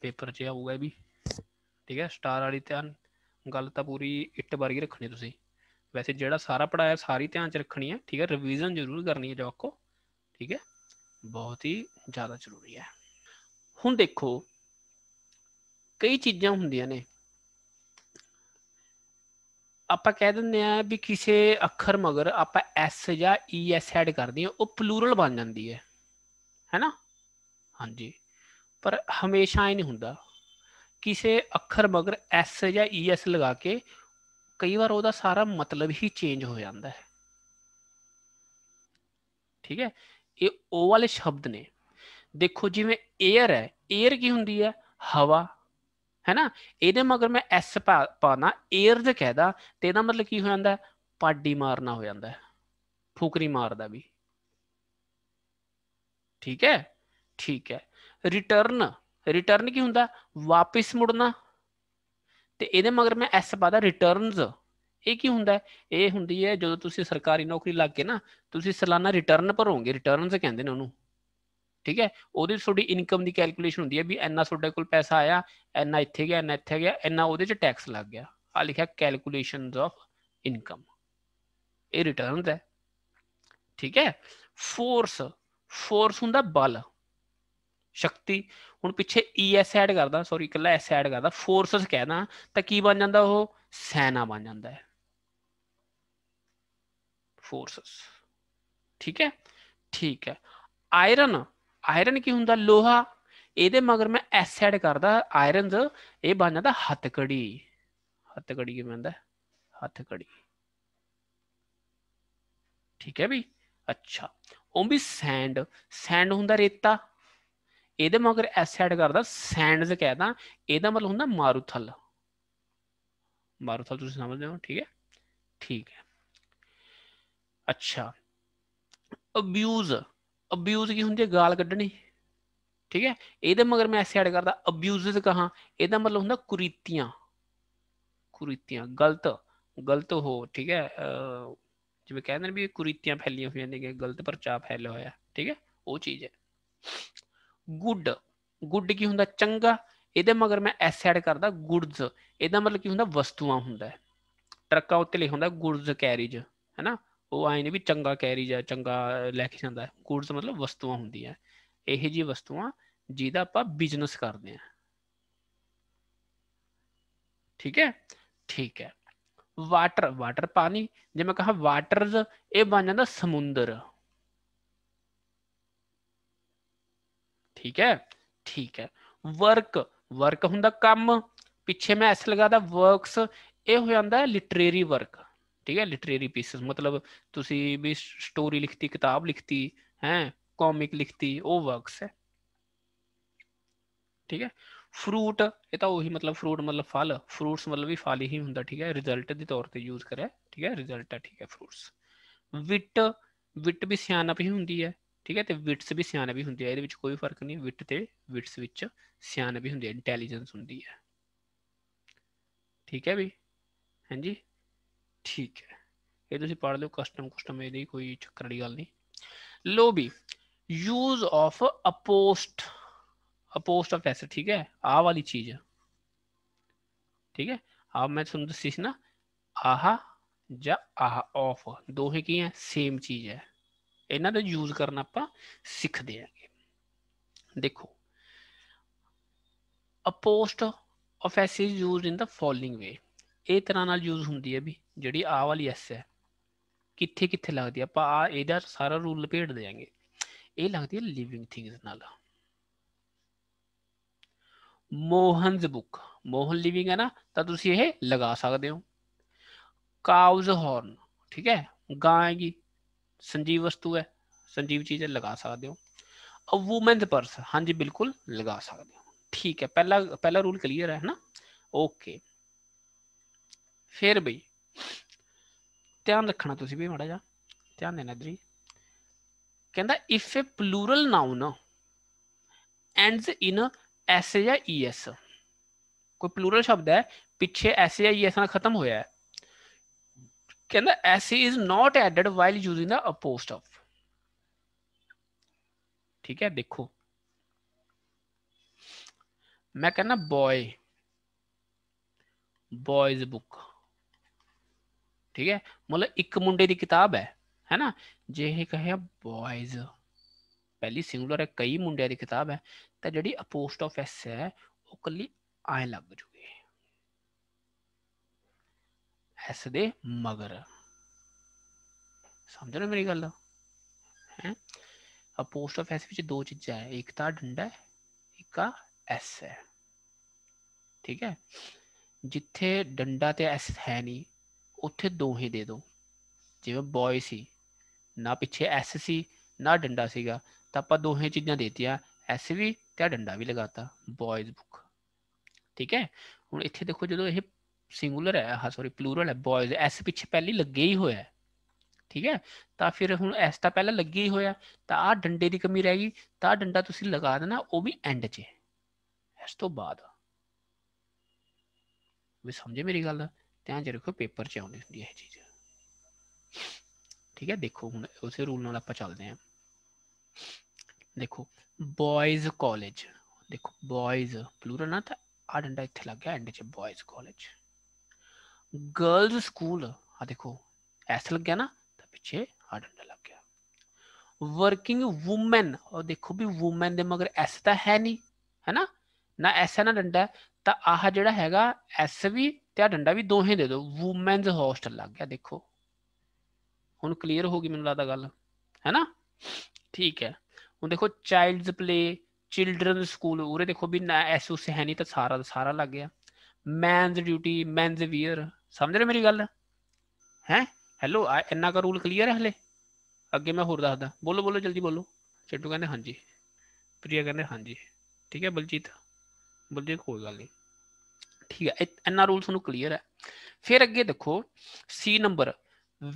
ਪੇਪਰ 'ਚ ਆਊਗਾ ਵੀ ਠੀਕ ਹੈ ਸਟਾਰ ਵਾਲੀ ਧਿਆਨ ਗੱਲ ਤਾਂ ਪੂਰੀ ਇੱਟ ਵਰਗੀ ਰੱਖਣੀ ਤੁਸੀਂ ਵੈਸੇ ਜਿਹੜਾ ਸਾਰਾ ਪੜਾਇਆ ਸਾਰੀ ਧਿਆਨ ਚ ਰੱਖਣੀ ਹੈ ਠੀਕ ਹੈ ਰਿਵੀਜ਼ਨ ਜ਼ਰੂਰ ਕਰਨੀ ਹੈ ਕੋ ਠੀਕ ਹੈ ਬਹੁਤ ਹੀ ਜ਼ਿਆਦਾ ਜ਼ਰੂਰੀ ਹੈ ਹੁਣ ਦੇਖੋ ਕਈ ਚੀਜ਼ਾਂ ਹੁੰਦੀਆਂ ਨੇ ਆਪਾਂ ਕਹਿ ਦਿੰਦੇ ਆ ਵੀ ਕਿਸੇ ਅੱਖਰ ਮਗਰ ਆਪਾਂ ਐਸ ਜਾਂ ਈ ਐਸ ਐਡ ਕਰਦੇ ਆ ਉਹ ਪਲੂਰਲ ਬਣ ਜਾਂਦੀ ਹੈ ਹੈਨਾ ਹਾਂਜੀ ਪਰ ਹਮੇਸ਼ਾ ਇਹ ਨਹੀਂ ਹੁੰਦਾ ਕਿਸੇ ਅੱਖਰ ਮਗਰ ਐਸ ਜਾਂ ਈਐਸ e ਲਗਾ ਕੇ ਕਈ ਵਾਰ ਉਹਦਾ ਸਾਰਾ ਮਤਲਬ ਹੀ ਚੇਂਜ ਹੋ ਜਾਂਦਾ ਹੈ ਠੀਕ ਹੈ ਇਹ ਉਹ ਵਾਲੇ ਸ਼ਬਦ ਨੇ ਦੇਖੋ ਜਿਵੇਂ 에ਅਰ ਹੈ 에ਅਰ ਕੀ ਹੁੰਦੀ ਹੈ ਹਵਾ ਹੈ ਨਾ ਇਹਦੇ ਮਗਰ ਮੈਂ ਐਸ ਪਾਣਾ 에ਅਰ ਦੇ ਕਹਿਦਾ ਤੇ ਇਹਦਾ ਮਤਲਬ ਕੀ ਹੋ ਜਾਂਦਾ ਪਾਡੀ ਮਾਰਨਾ ਹੋ ਜਾਂਦਾ ਫੂਕਰੀ ਮਾਰਦਾ ਵੀ ਠੀਕ ਹੈ ਠੀਕ ਹੈ ਰਿਟਰਨ ਰਿਟਰਨ ਕੀ ਹੁੰਦਾ ਵਾਪਿਸ ਮੁੜਨਾ ਤੇ ਇਹਦੇ ਮਗਰ ਮੈਂ ਐਸ ਪਾਦਾ ਰਿਟਰਨਸ ਇਹ ਕੀ ਹੁੰਦਾ ਇਹ ਹੁੰਦੀ ਹੈ ਜਦੋਂ ਤੁਸੀਂ ਸਰਕਾਰੀ ਨੌਕਰੀ ਲੱਗ ਕੇ ਨਾ ਤੁਸੀਂ ਸਾਲਾਨਾ ਰਿਟਰਨ ਭਰੋਗੇ ਰਿਟਰਨਸ ਕਹਿੰਦੇ ਨੇ ਉਹਨੂੰ ਠੀਕ ਹੈ ਉਹਦੇ ਤੁਹਾਡੀ ਇਨਕਮ ਦੀ ਕੈਲਕੂਲੇਸ਼ਨ ਹੁੰਦੀ ਹੈ ਵੀ ਇੰਨਾ ਤੁਹਾਡੇ ਕੋਲ ਪੈਸਾ ਆਇਆ ਇੰਨਾ ਇੱਥੇ ਗਿਆ ਇੰਨਾ ਇੱਥੇ ਗਿਆ ਇੰਨਾ ਉਹਦੇ 'ਚ ਟੈਕਸ ਲੱਗ ਗਿਆ ਆ ਲਿਖਿਆ ਕੈਲਕੂਲੇਸ਼ਨਸ ਆਫ ਇਨਕਮ ਇਹ ਰਿਟਰਨਸ ਹੈ ਠੀਕ ਹੈ ਫੋਰਸ ਫੋਰਸ ਹੁੰਦਾ ਬਲ ਸ਼ਕਤੀ ਹੁਣ ਪਿੱਛੇ ਈਐਸ e ਐਡ ਕਰਦਾ ਸੌਰੀ ਇਕੱਲਾ ਐਸ ਐਡ ਕਰਦਾ ਫੋਰਸਸ ਕਹਿਦਾ ਤਾਂ ਕੀ ਬਣ ਜਾਂਦਾ ਉਹ ਸੈਨਾ ਬਣ ਜਾਂਦਾ ਹੈ ਫੋਰਸਸ ਠੀਕ ਹੈ ਠੀਕ ਹੈ ਆਇਰਨ ਆਇਰਨ ਕੀ ਹੁੰਦਾ ਲੋਹਾ ਇਹਦੇ ਮਗਰ ਮੈਂ ਐਸ ਐਡ ਕਰਦਾ ਆਇਰਨ ਇਹ ਬਣ ਜਾਂਦਾ ਹੱਥਕੜੀ ਹੱਥਕੜੀ ਕੀ ਬਣਦਾ ਹੱਥਕੜੀ ਠੀਕ ਹੈ ਵੀ ਅੱਛਾ ਉਹ ਵੀ ਸੈਂਡ ਸੈਂਡ ਹੁੰਦਾ ਰੇਤਾ ਇਹਦੇ ਮਗਰ ਐਸ ਐਡ ਕਰਦਾ ਸੈਂਡਸ ਕਹਿਦਾ ਇਹਦਾ ਮਤਲਬ ਹੁੰਦਾ ਮਾਰੂਥਲ ਮਾਰੂਥਲ ਤੁਸੀਂ ਸਮਝਦੇ ਹੋ ਠੀਕ ਹੈ ਠੀਕ ਹੈ ਅੱਛਾ ਅਬਿਊਜ਼ ਅਬਿਊਜ਼ ਕੀ ਹੁੰਦੀ ਹੈ ਗਾਲ ਕੱਢਣੀ ਠੀਕ ਹੈ ਇਹਦੇ ਮਗਰ ਮੈਂ ਐਸ ਐਡ ਕਰਦਾ ਅਬਿਊਜ਼ਸ ਕਹਾ ਇਹਦਾ ਮਤਲਬ ਹੁੰਦਾ ਕੁਰੀਤੀਆਂ ਕੁਰੀਤੀਆਂ ਗਲਤ ਗਲਤ ਹੋ ਠੀਕ ਹੈ ਜਿਵੇਂ ਕਹਿੰਦੇ ਨੇ ਵੀ ਕੁਰੀਤੀਆਂ ਫੈਲੀਆਂ ਹੋਈਆਂ ਨੇ ਕਿ ਗਲਤ ਪ੍ਰਚਾਰ ਫੈਲਿਆ ਹੋਇਆ ਠੀਕ ਹੈ ਉਹ ਚੀਜ਼ ਹੈ ਗੁੱਡ ਗੁੱਡ ਕੀ ਹੁੰਦਾ ਚੰਗਾ ਇਹਦੇ ਮਗਰ ਮੈਂ ਐਸ ਐਡ ਕਰਦਾ ਗੁੱਡਸ ਇਹਦਾ ਮਤਲਬ ਕੀ ਹੁੰਦਾ ਵਸਤੂਆਂ ਹੁੰਦਾ ਟਰੱਕਾਂ ਉੱਤੇ ਲਿਖ ਹੁੰਦਾ ਗੁੱਡਸ ਕੈਰੀਜ ਹੈਨਾ ਉਹ ਆਇਨ ਵੀ ਚੰਗਾ ਕੈਰੀਜ ਆ ਚੰਗਾ ਲੈ ਕੇ ਜਾਂਦਾ ਗੁੱਡਸ ਮਤਲਬ ਵਸਤੂਆਂ ਹੁੰਦੀਆਂ ਇਹ ਜੀ ਵਸਤੂਆਂ ਜਿਹਦਾ ਆਪਾਂ ਬਿਜ਼ਨਸ ਕਰਦੇ ਆ ਠੀਕ ਹੈ ਠੀਕ ਹੈ ਵਾਟਰ ਵਾਟਰ ਪਾਣੀ ਜੇ ਮੈਂ ਕਹਾ ਵਾਟਰਸ ਇਹ ਬਣ ਜਾਂਦਾ ਸਮੁੰਦਰ ठीक है ठीक है वर्क वर्क हों काम पिछे मैं ऐसे लगा था वर्कस ये हो जाता है लिटरेरी वर्क ठीक है लिटरेरी पीसिस मतलब तुम भी स्टोरी लिखती किताब लिखती है कॉमिक लिखती वो वर्कस है ठीक है फ्रूट ये तो उ मतलब फ्रूट मतलब फल फ्रूट्स मतलब भी फल ही होंगे ठीक है रिजल्ट के तौर पर यूज करे ठीक है रिजल्ट है ठीक है फ्रूट्स विट विट भी सियानप ही होंगी है ठीक है तो विट्स भी सियाने भी होंगे ये कोई फर्क नहीं विट से विट्स में सियाने भी होंगे इंटैलीजेंस हूँ ठीक है भी हाँ जी ठीक है ये तुम पढ़ लो कस्टम कुस्टम ये कोई चक्कर वाली गल नहीं लो भी use of apostrophe apostrophe S ठीक है आ वाली चीज ठीक है आ मैं तुम दसी ना आह ज आह ऑफ दो ही की है सेम चीज़ है ਇਹਨਾਂ ਦਾ ਯੂਜ਼ ਕਰਨਾ ਆਪਾਂ ਸਿੱਖਦੇ ਆਂਗੇ ਦੇਖੋ apostrophe S is used in the following way ਇਹ ਤਰ੍ਹਾਂ ਨਾਲ ਯੂਜ਼ ਹੁੰਦੀ ਹੈ ਵੀ ਜਿਹੜੀ ਆ ਵਾਲੀ ਐਸ ਹੈ ਕਿੱਥੇ ਕਿੱਥੇ ਲੱਗਦੀ ਆਪਾਂ ਆ ਇਹਦਾ ਸਾਰਾ ਰੂਲ ਲਪੇਟ ਦੇਾਂਗੇ ਇਹ ਲੱਗਦੀ ਹੈ ਲਿਵਿੰਗ ਥਿੰਗਸ ਨਾਲ ਮੋਹਨਸ ਬੁੱਕ ਮੋਹਨ ਲਿਵਿੰਗ ਹੈ ਨਾ ਤਾਂ ਤੁਸੀਂ ਇਹ ਲਗਾ ਸਕਦੇ ਹੋ ਕਾਊਜ਼ ਹੌਰਨ ਠੀਕ ਹੈ ਗਾਂ ਹੈਗੀ ਸੰਜੀਵ ਵਸਤੂ ਹੈ ਸੰਜੀਵ ਚੀਜ਼ ਹੈ ਲਗਾ ਸਕਦੇ ਹੋ ਅ ਔਮਨਸ ਪਰਸ ਹਾਂਜੀ ਬਿਲਕੁਲ ਲਗਾ ਸਕਦੇ ਹੋ ਠੀਕ ਹੈ ਪਹਿਲਾ ਪਹਿਲਾ ਰੂਲ ਕਲੀਅਰ ਹੈ ਨਾ ਓਕੇ ਫਿਰ ਬਈ ਧਿਆਨ ਰੱਖਣਾ ਤੁਸੀਂ ਵੀ ਮਾੜਾ ਜਾ ਧਿਆਨ ਦੇਣਾ ਜੀ ਕਹਿੰਦਾ if a plural noun ends in S ਜਾਂ ਈਐਸ e ਕੋਈ ਪਲੂਰਲ ਸ਼ਬਦ ਹੈ ਪਿੱਛੇ ਐਸ ਜਾਂ ਈਐਸ e ਨਾਲ ਖਤਮ ਹੋਇਆ ਹੈ can the essay is not added while using the opposed ठीक है देखो मैं कहना बॉय बॉयज बुक ठीक है मतलब एक मुंडे की किताब है है ना जे कहे बॉयज पहली सिंगुलर है कई मुंडिया की किताब है तो जी अपोस्ट ऑफ एस है वह कली आए लग जू ਐਸ ਦੇ ਮਗਰ ਸਮਝ ਰਹੇ ਮੇਰੀ ਗੱਲ ਹੈ ਪੋਸਟ ਆਫ ਐਸ ਵਿੱਚ ਦੋ ਚੀਜ਼ਾਂ ਹੈ ਇੱਕ ਤਾਂ ਡੰਡਾ ਹੈ ਇੱਕ ਆ ਐਸ ਹੈ ਠੀਕ ਹੈ ਜਿੱਥੇ ਡੰਡਾ ਤੇ ਐਸ ਹੈ ਨਹੀਂ ਉੱਥੇ ਦੋ ਹੀ ਦੇ ਦਿਓ ਜਿਵੇਂ ਬੋਏ ਸੀ ਨਾ ਪਿੱਛੇ ਐਸ ਸੀ ਨਾ ਡੰਡਾ ਸੀਗਾ ਤਾਂ ਆਪਾਂ ਦੋਹੇ ਚੀਜ਼ਾਂ ਦੇਤੀਆਂ ਐਸ ਵੀ ਤੇ ਡੰਡਾ ਵੀ ਲਗਾਤਾ ਬੋਏਜ਼ ਬੁੱਕ ਠੀਕ ਹੈ ਹੁਣ ਇੱਥੇ ਦੇਖੋ ਜਦੋਂ ਇਹ ਸਿੰਗੂਲਰ ਹੈ ਹਾਂ ਸੌਰੀ ਪਲੂਰਲ ਹੈ ਬॉयਜ਼ ਐਸ ਪਿੱਛੇ ਪਹਿਲੀ ਲੱਗੇ ਹੀ ਹੋਇਆ ਠੀਕ ਹੈ ਤਾਂ ਫਿਰ ਹੁਣ ਐਸ ਤਾਂ ਪਹਿਲਾਂ ਲੱਗੇ ਹੀ ਹੋਇਆ ਤਾਂ ਆ ਡੰਡੇ ਦੀ ਕਮੀ ਰਹਿ ਗਈ ਤਾਂ ਡੰਡਾ ਤੁਸੀਂ ਲਗਾ ਦੇਣਾ ਉਹ ਵੀ ਐਂਡ 'ਚ ਇਸ ਤੋਂ ਬਾਅਦ ਵੀ ਸਮਝੇ ਮੇਰੀ ਗੱਲ ਧਿਆਨ 'ਚ ਰੱਖੋ ਪੇਪਰ 'ਚ ਆਉਂਦੀ ਹੁੰਦੀ ਹੈ ਇਹ ਚੀਜ਼ ਠੀਕ ਹੈ ਦੇਖੋ ਹੁਣ ਉਸੇ ਰੂਲ ਨਾਲ ਆਪਾਂ ਚੱਲਦੇ ਆਂ ਦੇਖੋ ਬॉयਜ਼ ਕਾਲਜ ਦੇਖੋ ਬॉयਜ਼ ਪਲੂਰਲ ਨਾ ਤਾਂ ਆ ਡੰਡਾ ਇੱਥੇ ਲੱਗਿਆ ਐਂਡ 'ਚ ਬॉयਜ਼ ਕਾਲਜ ਗਰਲਸ ਸਕੂਲ ਆ ਦੇਖੋ ਐਸ ਲੱਗ ਗਿਆ ਨਾ ਤਾਂ ਪਿੱਛੇ ਹਾਰਡ ਲੱਗ ਗਿਆ ਵਰਕਿੰਗ ਔਮਨ ਉਹ ਦੇਖੋ ਵੀ ਔਮਨ ਦੇ ਮਗਰ ਐਸ ਤਾਂ ਹੈ ਨਹੀਂ ਹੈਨਾ ਨਾ ਐਸ ਹੈ ਨਾ ਡੰਡਾ ਤਾਂ ਆਹ ਜਿਹੜਾ ਹੈਗਾ ਐਸ ਵੀ ਤੇ ਆ ਡੰਡਾ ਵੀ ਦੋਹੇ ਦੇ ਦੋ ਔਮਨਸ ਹੋਸਟਲ ਲੱਗ ਗਿਆ ਦੇਖੋ ਹੁਣ ਕਲੀਅਰ ਹੋ ਗਈ ਮੈਨੂੰ ਲੱਗਦਾ ਗੱਲ ਹੈਨਾ ਠੀਕ ਹੈ ਹੁਣ ਦੇਖੋ ਚਾਈਲਡਸ ਪਲੇ ਚਿਲਡਰਨ ਸਕੂਲ ਉਰੇ ਦੇਖੋ ਵੀ ਨਾ ਐਸ ਉਸ ਹੈ ਨਹੀਂ ਤਾਂ ਸਾਰਾ ਦਾ ਸਾਰਾ ਲੱਗ ਗਿਆ ਮੈਨਸ ਡਿਊਟੀ ਮੈਨਸ ਵੀਅਰ ਸਮਝ ਰਹੇ ਮੇਰੀ ਗੱਲ ਹੈ ਹੈਲੋ ਇੰਨਾ ਕਾ ਰੂਲ ਕਲੀਅਰ ਹੈ ਹਲੇ ਅੱਗੇ ਮੈਂ ਹੋਰ ਦੱਸਦਾ ਬੋਲੋ ਬੋਲੋ ਜਲਦੀ ਬੋਲੋ ਚਿੱਟੂ ਕਹਿੰਦੇ ਹਾਂਜੀ ਪ੍ਰਿਆ ਕਹਿੰਦੇ ਹਾਂਜੀ ਠੀਕ ਹੈ ਬਲਜੀਤ ਬਲਜੀਤ ਕੋਈ ਗੱਲ ਨਹੀਂ ਠੀਕ ਹੈ ਇੰਨਾ ਰੂਲ ਤੁਹਾਨੂੰ ਕਲੀਅਰ ਹੈ ਫਿਰ ਅੱਗੇ ਦੇਖੋ C number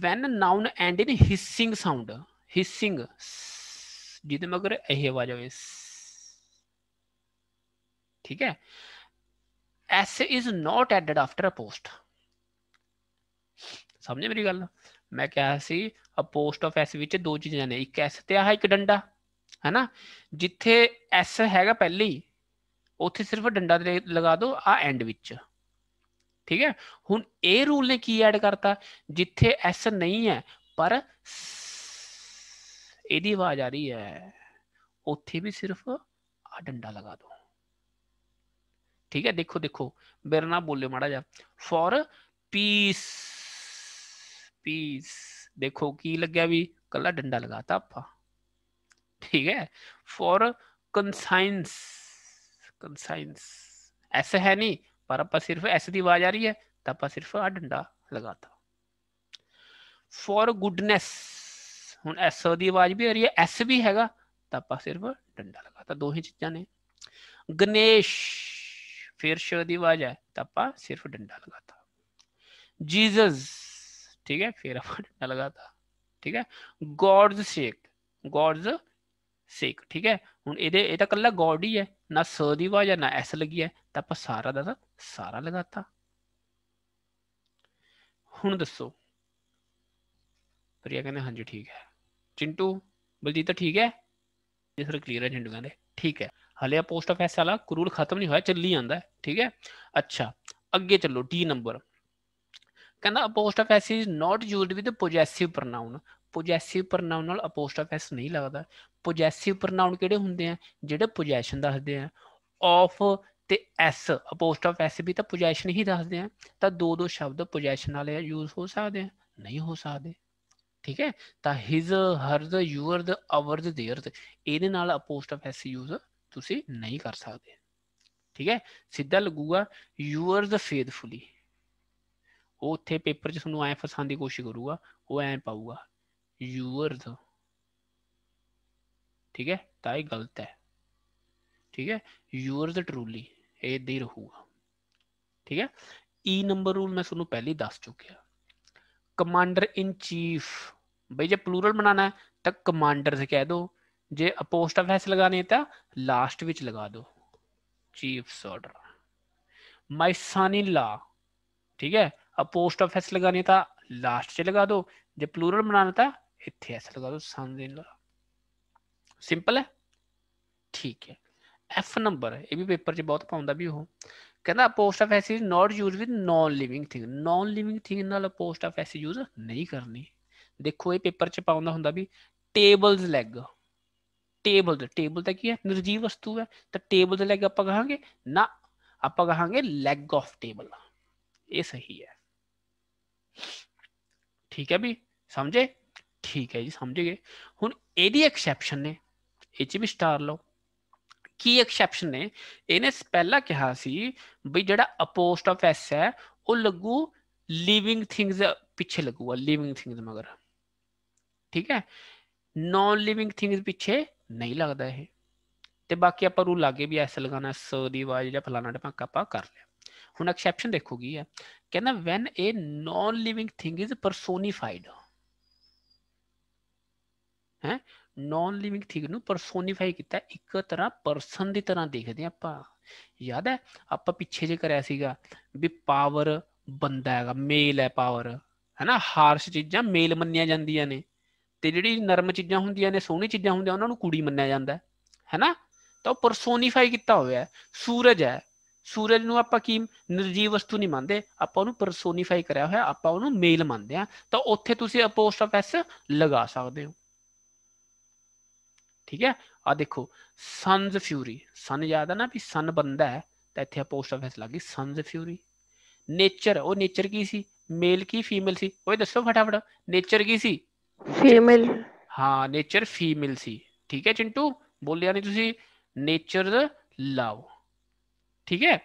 when noun end in hissing sound hissing ਜਿਹਦੇ ਮਗਰ ਇਹ ਆਵਾਜ਼ ਆਵੇ ਠੀਕ ਹੈ S is not added after apostrophe ਸਮਝੇ ਮੇਰੀ ਗੱਲ ਮੈਂ ਕਿਹਾ ਸੀ ਅ ਪੋਸਟ ਆਫ ਐਸ ਵਿੱਚ ਦੋ ਚੀਜ਼ਾਂ ਨੇ ਇੱਕ ਐਸ ਤੇ ਆ ਇੱਕ ਡੰਡਾ ਹੈਨਾ ਜਿੱਥੇ ਐਸ ਹੈਗਾ ਪਹਿਲੀ ਉੱਥੇ ਸਿਰਫ ਡੰਡਾ ਲਗਾ ਦਿਓ ਆ ਐਂਡ ਵਿੱਚ ਠੀਕ ਹੈ ਹੁਣ ਇਹ ਰੂਲ ਨੇ ਕੀ ਐਡ ਕਰਤਾ ਜਿੱਥੇ ਐਸ ਨਹੀਂ ਹੈ ਪਰ ਇਹਦੀ ਆਵਾਜ਼ ਆ ਰਹੀ ਹੈ ਉੱਥੇ ਵੀ ਸਿਰਫ ਆ ਡੰਡਾ ਲਗਾ ਦਿਓ ठीक है देखो देखो मेरा नाम बोलो जा फॉर पीस पीस देखो की लग गया भी कला डंडा लगाता आपा ठीक है फॉर कंसाइंस कंसाइंस ऐसे है नहीं पर आप सिर्फ ऐसे की आवाज आ रही है तो आप सिर्फ आ डंडा लगाता फॉर गुडनेस एस की आवाज भी आ रही है एस भी है तो आप सिर्फ डंडा लगाता दो ही चीजा ने गणेश ਫਿਰ श की आवाज है तो आप सिर्फ डंडा लगाता जीजस ठीक है फिर आप डंडा लगाता ਠੀਕ ਹੈ ਗੋਡਸ ਸ਼ੇਕ ਗੋਡਸ ਸ਼ੇਕ ਠੀਕ ਹੈ ਹੁਣ ਇਹਦੇ ਇਹ ਤਾਂ ਕੱਲਾ ਗੋਡ ਹੀ ਹੈ ਨਾ ਸ ਦੀ ਹੈ ਨਾ ਐਸ ਲੱਗੀ ਹੈ ਤਾਂ ਆਪਾਂ ਸਾਰਾ ਦਾ ਸਾਰਾ ਲਗਾਤਾ ਹੁਣ ਦੱਸੋ ਪ੍ਰਿਆ ਕਹਿੰਦੇ ਹਾਂਜੀ ਠੀਕ ਹੈ ਚਿੰਟੂ ਬਲਜੀਤ ਠੀਕ ਹੈ ਜੇ ਸਰ ਕਲੀਅਰ ਹੈ ਚਿੰਟੂ ਕਹਿੰਦੇ ਠੀਕ ਹੈ ਹਲੇ ਆ ਪੋਸਟ ਆਫਿਸ ਵਾਲਾ ਕਰੂਲ ਖਤਮ ਨਹੀਂ ਹੋਇਆ ਚੱਲੀ ਜਾਂਦਾ ਠੀਕ ਹੈ ਅੱਛਾ ਅੱਗੇ ਚੱਲੋ ਡੀ ਨੰਬਰ ਕਹਿੰਦਾ apostrophe S is not used with possessive pronoun possessive pronoun ਨਾਲ ਪੋਸਟ ਆਫਿਸ ਐਸ ਨਹੀਂ ਲੱਗਦਾ ਪੋਜੈਸਿਵ ਪ੍ਰੋਨਾਉਨ ਕਿਹੜੇ ਹੁੰਦੇ ਆ ਜਿਹੜੇ ਪੋਜੈਸ਼ਨ ਦੱਸਦੇ ਆ ਆਫ ਤੇ ਐਸ ਪੋਸਟ ਆਫਿਸ ਐਸ ਵੀ ਤਾਂ ਪੋਜੈਸ਼ਨ ਹੀ ਦੱਸਦੇ ਆ ਤਾਂ ਦੋ ਦੋ ਸ਼ਬਦ ਪੋਜੈਸ਼ਨ ਵਾਲੇ ਯੂਜ਼ ਹੋ ਸਕਦੇ ਆ ਨਹੀਂ ਹੋ ਸਕਦੇ ਠੀਕ ਹੈ ਤਾਂ his hers your the ours their ਇਹਦੇ ਨਾਲ ਅਪੋਸਟ ਆਫ ਐਸ ਯੂਜ਼ ਤੁਸੀਂ ਨਹੀਂ ਕਰ ਸਕਦੇ ਠੀਕ ਹੈ ਸਿੱਧਾ ਲੱਗੂਗਾ ਯੂਅਰਸ ਫੇਥਫੁਲੀ ਉਹ ਉੱਥੇ ਪੇਪਰ 'ਚ ਤੁਹਾਨੂੰ ਐ ਫਸਾਉਣ ਦੀ ਕੋਸ਼ਿਸ਼ ਕਰੂਗਾ ਉਹ ਐ ਪਾਊਗਾ ਯੂਅਰਸ ਠੀਕ ਹੈ ਤਾਂ ਇਹ ਗਲਤ ਹੈ ਠੀਕ ਹੈ ਯੂਅਰਸ ਟਰੂਲੀ ਇਹ ਦੇ ਰਹੂਗਾ ਠੀਕ ਹੈ ਈ ਨੰਬਰ ਰੂਲ ਮੈਂ ਤੁਹਾਨੂੰ ਪਹਿਲੇ ਦੱਸ ਚੁੱਕਿਆ ਕਮਾਂਡਰ ਇਨ ਚੀਫ ਬਈ ਜੇ ਪਲੂਰਲ ਬਣਾਣਾ ਹੈ ਤਾਂ ਕਮਾਂਡਰ ਸੇ ਕਹਿ ਦੋ ਜੇ ਅਪੋਸਟ ਆਫ ਐਸ ਲਗਾਣੀ ਹੈ ਤਾਂ ਲਾਸਟ ਵਿੱਚ ਲਗਾ ਦਿਓ ਚੀਫ ਸੋਰਡਰ ਮਾਈ ਸਨ ਇਨ ਲਾ ਠੀਕ ਹੈ ਅਪੋਸਟ ਆਫ ਐਸ ਲਗਾਣੀ ਤਾਂ ਲਾਸਟ 'ਚ ਲਗਾ ਦਿਓ ਜੇ ਪਲੂਰਲ ਬਣਾਣਾ ਤਾਂ ਇੱਥੇ ਐਸ ਲਗਾ ਦਿਓ ਸਨ ਇਨ ਲਾ ਸਿੰਪਲ ਹੈ ਠੀਕ ਹੈ ਐਫ ਨੰਬਰ ਇਹ ਵੀ ਪੇਪਰ 'ਚ ਬਹੁਤ ਪਾਉਂਦਾ ਵੀ ਉਹ ਕਹਿੰਦਾ post apostrophe S is not use with non living thing non living thing ਨਾਲ ਪੋਸਟ ਆਫ ਐਸ ਯੂਜ਼ ਨਹੀਂ ਕਰਨੀ ਦੇਖੋ ਇਹ ਪੇਪਰ 'ਚ ਪਾਉਂਦਾ ਹੁੰਦਾ ਵੀ ਟੇਬਲਸ ਲੈਗ टेबल टेबल तो की है निर्जीव वस्तु है तो टेबल लैग आप कहे ना आप कहे लैग ऑफ टेबल ये सही है ठीक है भी समझे ठीक है जी समझे गए हूँ यदि एक्सैप्शन ने इस भी स्टार लो की एक्सैप्शन ने इन्हें पहला कहा कि जो अपोस्ट ऑफ एस है वह लगू लिविंग थिंगस पिछे लगूगा लिविंग थिंगस मगर ठीक है नॉन लिविंग थिंगस पिछे ਨਹੀਂ ਲੱਗਦਾ ਇਹ ਤੇ ਬਾਕੀ ਆਪਾਂ ਨੂੰ ਲਾਗੇ ਵੀ ਐਸ ਲਗਾਣਾ ਸ ਦੀ ਆਵਾਜ਼ ਜਿਹੜਾ ਫਲਾਣਾ ਢਪਾਕਾ ਆਪਾਂ ਕਰ ਲਿਆ ਹੁਣ ਐਕਸੈਪਸ਼ਨ ਦੇਖੋ ਕੀ ਹੈ ਕਹਿੰਦਾ when a non living thing is personified ਹੈ ਨਾਨ ਲਿਵਿੰਗ ਥਿੰਗ ਨੂੰ ਪਰਸੋਨੀਫਾਈ ਕੀਤਾ ਇੱਕ ਤਰ੍ਹਾਂ ਪਰਸਨ ਦੀ ਤਰ੍ਹਾਂ ਦੇਖਦੇ ਆਪਾਂ ਯਾਦ ਹੈ ਆਪਾਂ ਪਿੱਛੇ ਜੇ ਕਰਿਆ ਸੀਗਾ ਵੀ ਪਾਵਰ ਬੰਦਾ ਹੈਗਾ ਮੇਲ ਹੈ ਪਾਵਰ ਹੈਨਾ ਹਾਰਸ਼ ਚੀਜ਼ਾਂ ਮੇਲ ਮੰਨੀਆਂ ਜਾਂਦੀਆਂ ਨੇ ਤੇ ਜਿਹੜੀ ਨਰਮ ਚੀਜ਼ਾਂ ਹੁੰਦੀਆਂ ਨੇ ਸੋਹਣੀ ਚੀਜ਼ਾਂ ਹੁੰਦੀਆਂ ਉਹਨਾਂ ਨੂੰ ਕੁੜੀ ਮੰਨਿਆ ਜਾਂਦਾ ਹੈ ਹੈਨਾ ਤਾਂ ਉਹ ਪਰਸੋਨੀਫਾਈ ਕੀਤਾ ਹੋਇਆ ਹੈ ਸੂਰਜ ਹੈ ਸੂਰਜ ਨੂੰ ਆਪਾਂ ਕੀ ਨਿਰਜੀਵ ਵਸਤੂ ਨਹੀਂ ਮੰਨਦੇ ਆਪਾਂ ਉਹਨੂੰ ਪਰਸੋਨੀਫਾਈ ਕਰਿਆ ਹੋਇਆ ਆਪਾਂ ਉਹਨੂੰ ਮੇਲ ਮੰਨਦੇ ਆ ਤਾਂ ਉੱਥੇ ਤੁਸੀਂ ਅਪੋਸਟ ਆਫ ਐਸ ਲਗਾ ਸਕਦੇ ਹੋ ਠੀਕ ਹੈ ਆ ਦੇਖੋ ਸਨਜ਼ ਫਿਊਰੀ ਸਨ ਯਾਦ ਆ ਨਾ ਵੀ ਸਨ ਬੰਦਾ ਹੈ ਤਾਂ ਇੱਥੇ ਅਪੋਸਟ ਆਫ ਐਸ ਲੱਗੀ ਸਨਜ਼ ਫਿਊਰੀ ਨੇਚਰ ਉਹ ਨੇਚਰ ਕੀ ਸੀ ਮੇਲ ਕੀ ਫੀਮੇਲ ਸੀ ਓਏ ਦੱਸੋ ਫਟਾਫਟ ਨੇਚਰ ਕੀ ਸੀ ਫੀਮੇਲ ਹਾਂ ਨੇਚਰ ਫੀਮੇਲ ਸੀ ਠੀਕ ਹੈ ਚਿੰਟੂ ਬੋਲਿਆ ਨਹੀਂ ਤੁਸੀਂ ਨੇਚਰ ਲਵ ਠੀਕ ਹੈ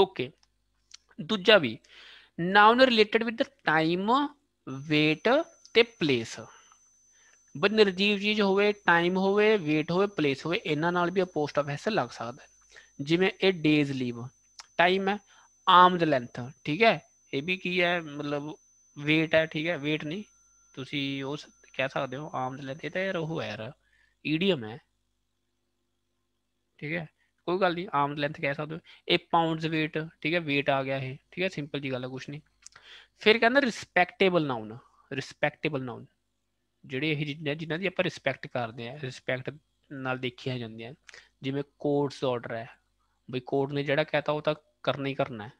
ਓਕੇ ਦੂਜਾ ਵੀ noun related with time weight ਤੇ ਪਲੇਸ ਜੀ ਚੀਜ਼ ਹੋਵੇ ਟਾਈਮ ਹੋਵੇ ਵੇਟ ਹੋਵੇ ਪਲੇਸ ਹੋਵੇ ਇਹਨਾਂ ਨਾਲ ਵੀ ਪੋਸਟ ਆਫ ਐਸ ਲੱਗ ਸਕਦਾ ਜਿਵੇਂ ਇਹ ਡੇਜ਼ ਲੀਵ ਟਾਈਮ ਹੈ ਆਰਮ ਲੈਂਥ ਠੀਕ ਹੈ ਇਹ ਵੀ ਕੀ ਹੈ ਮਤਲਬ ਵੇਟ ਹੈ ਠੀਕ ਹੈ ਵੇਟ ਨਹੀਂ ਤੁਸੀਂ ਉਹ ਕਹਿ ਸਕਦੇ ਹੋ ਦੇ ਲੈਂਦੇ ਤਾਂ ਯਾਰ ਉਹ ਐਰ ਈਡੀਅਮ ਹੈ ਠੀਕ ਹੈ ਕੋਈ ਗੱਲ ਨਹੀਂ ਆਮ ਲੈਂਥ ਕਹਿ ਸਕਦੇ ਹੋ ਇਹ ਪਾਉਂਡਸ weight ਠੀਕ ਹੈ weight ਆ ਗਿਆ ਇਹ ਠੀਕ ਹੈ ਸਿੰਪਲ ਜੀ ਗੱਲ ਹੈ ਕੁਛ ਨਹੀਂ ਫਿਰ ਕਹਿੰਦਾ ਰਿਸਪੈਕਟੇਬਲ ਨਾਉਨ ਰਿਸਪੈਕਟੇਬਲ ਨਾਉਨ ਜਿਹੜੇ ਇਹ ਜਿਨ੍ਹਾਂ ਦੀ ਆਪਾਂ ਰਿਸਪੈਕਟ ਕਰਦੇ ਆ ਰਿਸਪੈਕਟ ਨਾਲ ਦੇਖਿਆ ਜਾਂਦੇ ਆ ਜਿਵੇਂ ਕੋਰਟਸ ਆਰਡਰ ਹੈ ਬਈ ਕੋਰਟ ਨੇ ਜਿਹੜਾ ਕਹਤਾ ਉਹ ਤਾਂ ਕਰਨਾ ਹੀ ਕਰਨਾ ਹੈ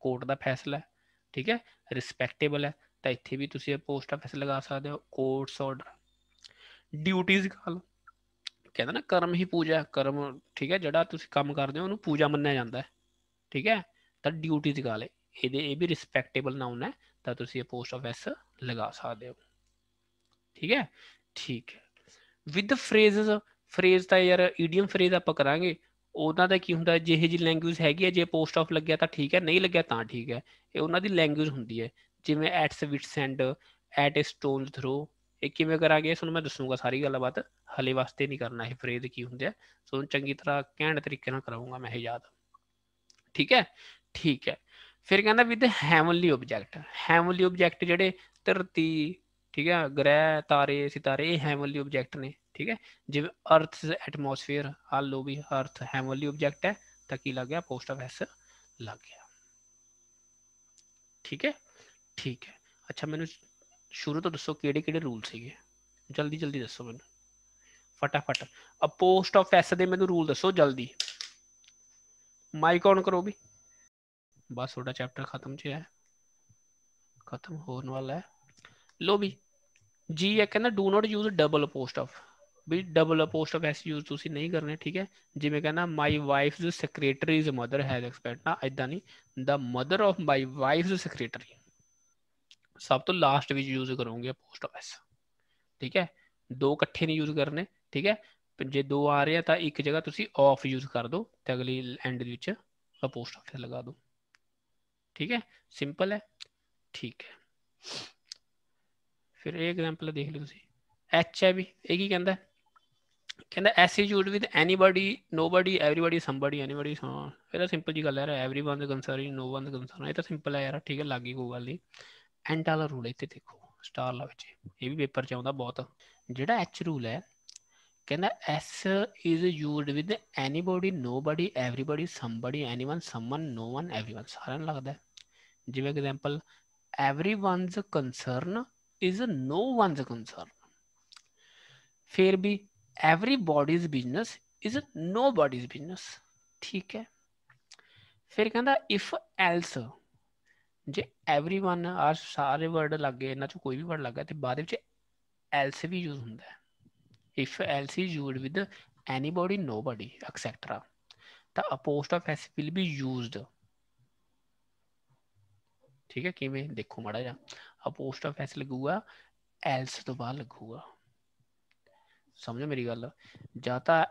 ਕੋਰਟ ਦਾ ਫੈਸਲਾ ਹੈ ਠੀਕ ਹੈ ਰਿਸਪੈਕਟੇਬਲ ਹੈ ਤਾਂ ਇੱਥੇ ਵੀ ਤੁਸੀਂ ਪੋਸਟ ਆਫਿਸ ਲਗਾ ਸਕਦੇ ਹੋ ਕੋਰਸ ਆਰਡਰ ਡਿਊਟੀਆਂ ਕਾਲ ਕਹਿੰਦਾ ਨਾ ਕਰਮ ਹੀ ਪੂਜਾ ਕਰਮ ਠੀਕ ਹੈ ਜਿਹੜਾ ਤੁਸੀਂ ਕੰਮ ਕਰਦੇ ਹੋ ਉਹਨੂੰ ਪੂਜਾ ਮੰਨਿਆ ਜਾਂਦਾ ਹੈ ਠੀਕ ਹੈ ਤਾਂ ਡਿਊਟੀਆਂ ਕਾਲ ਇਹਦੇ ਇਹ ਵੀ ਰਿਸਪੈਕਟੇਬਲ ਨਾਉਨ ਹੈ ਤਾਂ ਤੁਸੀਂ ਇਹ ਪੋਸਟ ਆਫਿਸ ਲਗਾ ਸਕਦੇ ਹੋ ਠੀਕ ਹੈ ਠੀਕ ਹੈ ਵਿਦ ਫਰੇਜ਼ਸ ਫਰੇਜ਼ ਤਾਂ ਯਾਰ ਈਡੀਅਮ ਫਰੇਜ਼ ਆਪਾਂ ਕਰਾਂਗੇ ਉਹਨਾਂ ਦਾ ਕੀ ਹੁੰਦਾ ਜਿਹੇ ਜੀ ਲੈਂਗੁਏਜ ਹੈਗੀ ਹੈ ਜੇ ਪੋਸਟ ਆਫ ਲੱਗਿਆ ਤਾਂ ਠੀਕ ਹੈ ਨਹੀਂ ਲੱਗਿਆ ਤਾਂ ਠੀਕ ਹੈ ਇਹ ਉਹਨਾਂ ਦੀ ਲੈਂਗੁਏਜ ਹੁੰਦੀ ਹੈ ਜਿਵੇਂ ਐਟ ਸਵਿਟ end at a stone throw ਇਹ ਕਿਵੇਂ ਕਰਾਂਗੇ ਤੁਹਾਨੂੰ ਮੈਂ ਦੱਸੂਗਾ ਸਾਰੀ ਗੱਲਬਾਤ ਹਲੇ ਵਾਸਤੇ ਨਹੀਂ ਕਰਨਾ ਇਹ ਫਰੇਦ ਕੀ ਹੁੰਦੇ ਆ ਸੋ ਚੰਗੀ ਤਰ੍ਹਾਂ ਕਹਿਣ ਤਰੀਕੇ ਨਾਲ ਕਰਾਉਂਗਾ ਮੈਂ ਇਹ ਯਾਦ ਠੀਕ ਹੈ ਠੀਕ ਹੈ ਫਿਰ ਕਹਿੰਦਾ with heavenly object heavenly object ਜਿਹੜੇ ਧਰਤੀ ਠੀਕ ਹੈ ਗ੍ਰਹਿ ਤਾਰੇ ਸਿਤਾਰੇ ਇਹ ਹੈਵਨਲੀ ਆਬਜੈਕਟ ਨੇ ਠੀਕ ਹੈ ਜਿਵੇਂ ਅਰਥ ਐਟਮੋਸਫੇਅਰ ਆ ਲੋ ਵੀ ਅਰਥ ਹੈਵਨਲੀ ਆਬਜੈਕਟ ਹੈ ਤਾਂ ਕੀ ਲੱਗ ਗਿਆ ਪੋਸਟ ਆਫ ਐਸ ਲੱਗ ਗਿਆ ਠੀਕ ਹੈ ਠੀਕ ਹੈ ਅੱਛਾ ਮੈਨੂੰ ਸ਼ੁਰੂ ਤੋਂ ਦੱਸੋ ਕਿਹੜੇ ਕਿਹੜੇ ਰੂਲ ਸੀਗੇ ਜਲਦੀ ਜਲਦੀ ਦੱਸੋ ਮੈਨੂੰ ਫਟਾਫਟ ਅ ਪੋਸਟ ਆਫ ਐਸ ਦੇ ਮੈਨੂੰ ਰੂਲ ਦੱਸੋ ਜਲਦੀ ਮਾਈਕ ਔਨ ਕਰੋ ਵੀ ਬਸ ਤੁਹਾਡਾ ਚੈਪਟਰ ਖਤਮ ਚ ਹੈ ਖਤਮ ਹੋਣ ਵਾਲਾ ਹੈ ਲੋ ਵੀ ਜੀ ਇਹ ਕਹਿੰਦਾ do not use double apostrophe ਵੀ double apostrophe S use ਤੁਸੀਂ ਨਹੀਂ ਕਰਨੇ ਠੀਕ ਹੈ ਜਿਵੇਂ ਕਹਿੰਦਾ my wife's secretary is mother has expect ਨਾ ਐਦਾਂ ਨਹੀਂ ਦਾ mother of my wife's secretary सब तो लास्ट भी यूज करूंगे पोस्ट ऑफिस ठीक है दो कट्ठे नहीं यूज करने ठीक है जे दो आ रहे हैं तो एक जगह ऑफ यूज कर दो अगली एंड पोस्ट ऑफिस लगा दो ठीक है सिंपल है ठीक है फिर एक एग्जाम्पल देख लो एच है भी एक ही कहना कहना S is use with anybody nobody everybody somebody anybody simple जी गल everyone concern no one concern simple है यार ठीक है लागी कोई गल नहीं ਐਂਡ ਵਾਲਾ ਰੂਲ ਇੱਥੇ ਦੇਖੋ ਸਟਾਰ ਲਾ ਵਿੱਚ ਇਹ ਵੀ ਪੇਪਰ ਚ ਆਉਂਦਾ ਬਹੁਤ ਜਿਹੜਾ ਐਚ ਰੂਲ ਹੈ ਕਹਿੰਦਾ S is used with anybody nobody everybody somebody anyone someone no one everyone ਸਾਰਿਆਂ ਨੂੰ ਲੱਗਦਾ ਜਿਵੇਂ example everyone's concern is no one's concern ਫਿਰ ਵੀ everybody's business is nobody's business ਠੀਕ ਹੈ ਫਿਰ ਕਹਿੰਦਾ ਇਫ ਐਲਸ ਜੇ एवरीवन ਆ ਸਾਰੇ ਵਰਡ ਲੱਗੇ ਇਹਨਾਂ ਚ ਕੋਈ ਵੀ ਵਰਡ ਲੱਗਾ ਤੇ ਬਾਅਦ ਵਿੱਚ ਐਲਸ ਵੀ ਯੂਜ਼ ਹੁੰਦਾ ਹੈ if else is used with anybody nobody et cetera ਤਾਂ apostrophe S will be used ਠੀਕ ਹੈ ਕਿਵੇਂ ਦੇਖੋ ਮੜਾ ਜਾ ਅਪੋਸਟ ਆਫ ਐਸ ਲੱਗੂਗਾ ਐਲਸ ਤੋਂ ਬਾਅਦ ਲੱਗੂਗਾ ਸਮਝੋ ਮੇਰੀ ਗੱਲ ਜਾਂ ਤਾਂ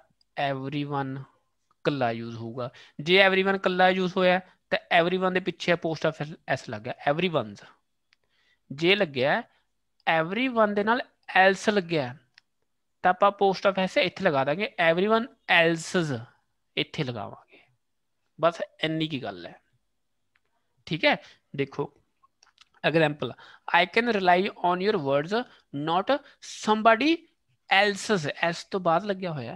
एवरीवन ਕੱਲਾ ਯੂਜ਼ ਹੋਊਗਾ ਜੇ एवरीवन ਕੱਲਾ ਯੂਜ਼ ਹੋਇਆ एवरीवन ਦੇ ਪਿੱਛੇ ਹੈ ਪੋਸਟ ਆਫ ਐਸ ਲੱਗਿਆ एवरीवनਸ ਜੇ ਲੱਗਿਆ एवरीवन ਦੇ ਨਾਲ ਐਲਸ ਲੱਗਿਆ ਤਾਂ ਆਪਾਂ ਪੋਸਟ ਆਫ ਐਸ ਇੱਥੇ ਲਗਾ ਦਾਂਗੇ एवरीवन ਐਲਸਸ ਇੱਥੇ ਲਗਾਵਾਂਗੇ ਬਸ ਇੰਨੀ ਕੀ ਗੱਲ ਹੈ ਠੀਕ ਹੈ ਦੇਖੋ example I can rely on your word not somebody else S तो बाद लग्या हो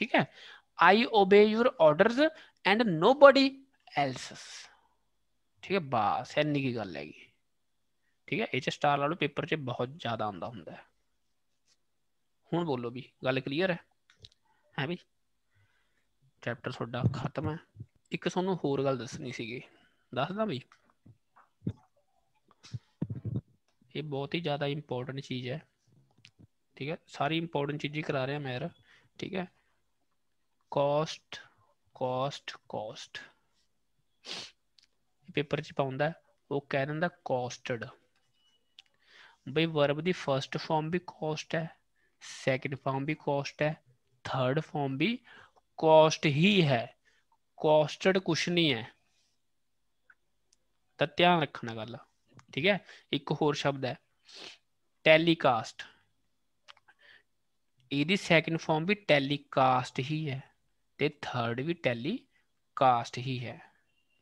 ठीक है I obey your order and nobody else's ਠੀਕ ਹੈ ਬਾਸ ਇੰਨੀ ਕੀ ਗੱਲ ਹੈਗੀ ਠੀਕ ਹੈ ਇਹ ਚ ਸਟਾਰ ਵਾਲੋ ਪੇਪਰ 'ਚ ਬਹੁਤ ਜ਼ਿਆਦਾ ਆਉਂਦਾ ਹੁੰਦਾ ਹੈ ਹੁਣ ਬੋਲੋ ਵੀ ਗੱਲ ਕਲੀਅਰ ਹੈ ਹੈ ਵੀ ਚੈਪਟਰ ਤੁਹਾਡਾ ਖਤਮ ਹੈ ਇੱਕ ਤੁਹਾਨੂੰ ਹੋਰ ਗੱਲ ਦੱਸਣੀ ਸੀਗੀ ਦੱਸਦਾ ਵੀ ਇਹ ਬਹੁਤ ਹੀ ਜ਼ਿਆਦਾ ਇੰਪੋਰਟੈਂਟ ਚੀਜ਼ ਹੈ ਠੀਕ ਹੈ ਸਾਰੀ ਇੰਪੋਰਟੈਂਟ ਚੀਜ਼ ਹੀ ਕਰਾ ਰਿਹਾ ਮੈਂ ਯਾਰ ਠੀਕ ਹੈ ਕੋਸਟ ਕੋਸਟ ਕੋਸਟ ਪੇਪਰ 'ਚ ਪਾਉਂਦਾ ਉਹ ਕਹਿ ਦਿੰਦਾ ਕਾਸਟਡ ਬਈ ਵਰਬ ਦੀ ਫਰਸਟ ਫਾਰਮ ਵੀ ਕਾਸਟ ਹੈ ਸੈਕਿੰਡ ਫਾਰਮ ਵੀ ਕਾਸਟ ਹੈ ਥਰਡ ਫਾਰਮ ਵੀ ਕਾਸਟ ਹੀ ਹੈ ਕਾਸਟਡ ਕੁਛ ਨਹੀਂ ਹੈ ਤਾਂ ਧਿਆਨ ਰੱਖਣਾ ਗੱਲ ਠੀਕ ਹੈ ਇੱਕ ਹੋਰ ਸ਼ਬਦ ਹੈ ਟੈਲੀਕਾਸਟ ਇਹਦੀ ਸੈਕਿੰਡ ਫਾਰਮ ਵੀ ਟੈਲੀਕਾਸਟ ਹੀ ਹੈ ਤੇ ਥਰਡ ਵੀ ਟੈਲੀਕਾਸਟ ਹੀ ਹੈ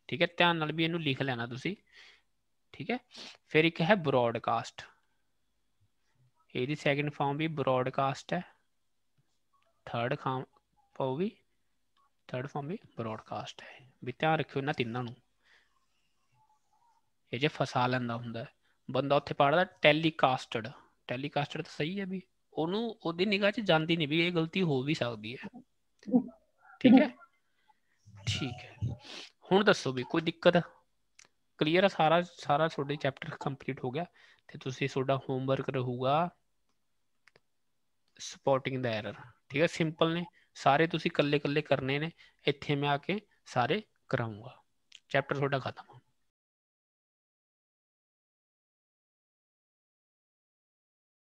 ਠੀਕ ਹੈ ਧਿਆਨ ਨਾਲ ਵੀ ਇਹਨੂੰ ਲਿਖ ਲੈਣਾ ਤੁਸੀਂ ਠੀਕ ਹੈ ਫਿਰ ਇੱਕ ਹੈ ਬ੍ਰੌਡਕਾਸਟ ਇਹਦੀ ਸੈਕੰਡ ਫਾਰਮ ਵੀ ਬ੍ਰੌਡਕਾਸਟ ਹੈ ਥਰਡ ਫਾਰਮ ਪਾਉ ਵੀ ਥਰਡ ਫਾਰਮ ਵੀ ਬ੍ਰੌਡਕਾਸਟ ਹੈ ਵੀ ਧਿਆਨ ਰੱਖਿਓ ਇਹਨਾਂ ਤਿੰਨਾਂ ਨੂੰ ਇਹ ਜੇ ਫਸਾ ਲੈਂਦਾ ਹੁੰਦਾ ਬੰਦਾ ਉੱਥੇ ਪੜਦਾ ਟੈਲੀਕਾਸਟਡ ਟੈਲੀਕਾਸਟਡ ਤਾਂ ਸਹੀ ਹੈ ਵੀ ਉਹਨੂੰ ਉਹਦੀ ਨਿਗਾਹ 'ਚ ਜਾਂਦੀ ਨਹੀਂ ਵੀ ਇਹ ਗਲਤੀ ਹੋ ਵੀ ਸਕਦੀ ਹੈ ਠੀਕ ਹੈ ਠੀਕ ਹੈ हूँ दसो भी कोई दिक्कत क्लीयर है सारा सारा थोड़े चैप्टर कंप्लीट हो गया तो होमवर्क रहूगा सपोर्टिंग द एरर ठीक है सिंपल ने सारे कले कले करने ने इतने मैं आके सारे कराऊंगा चैप्टर थोड़ा खत्म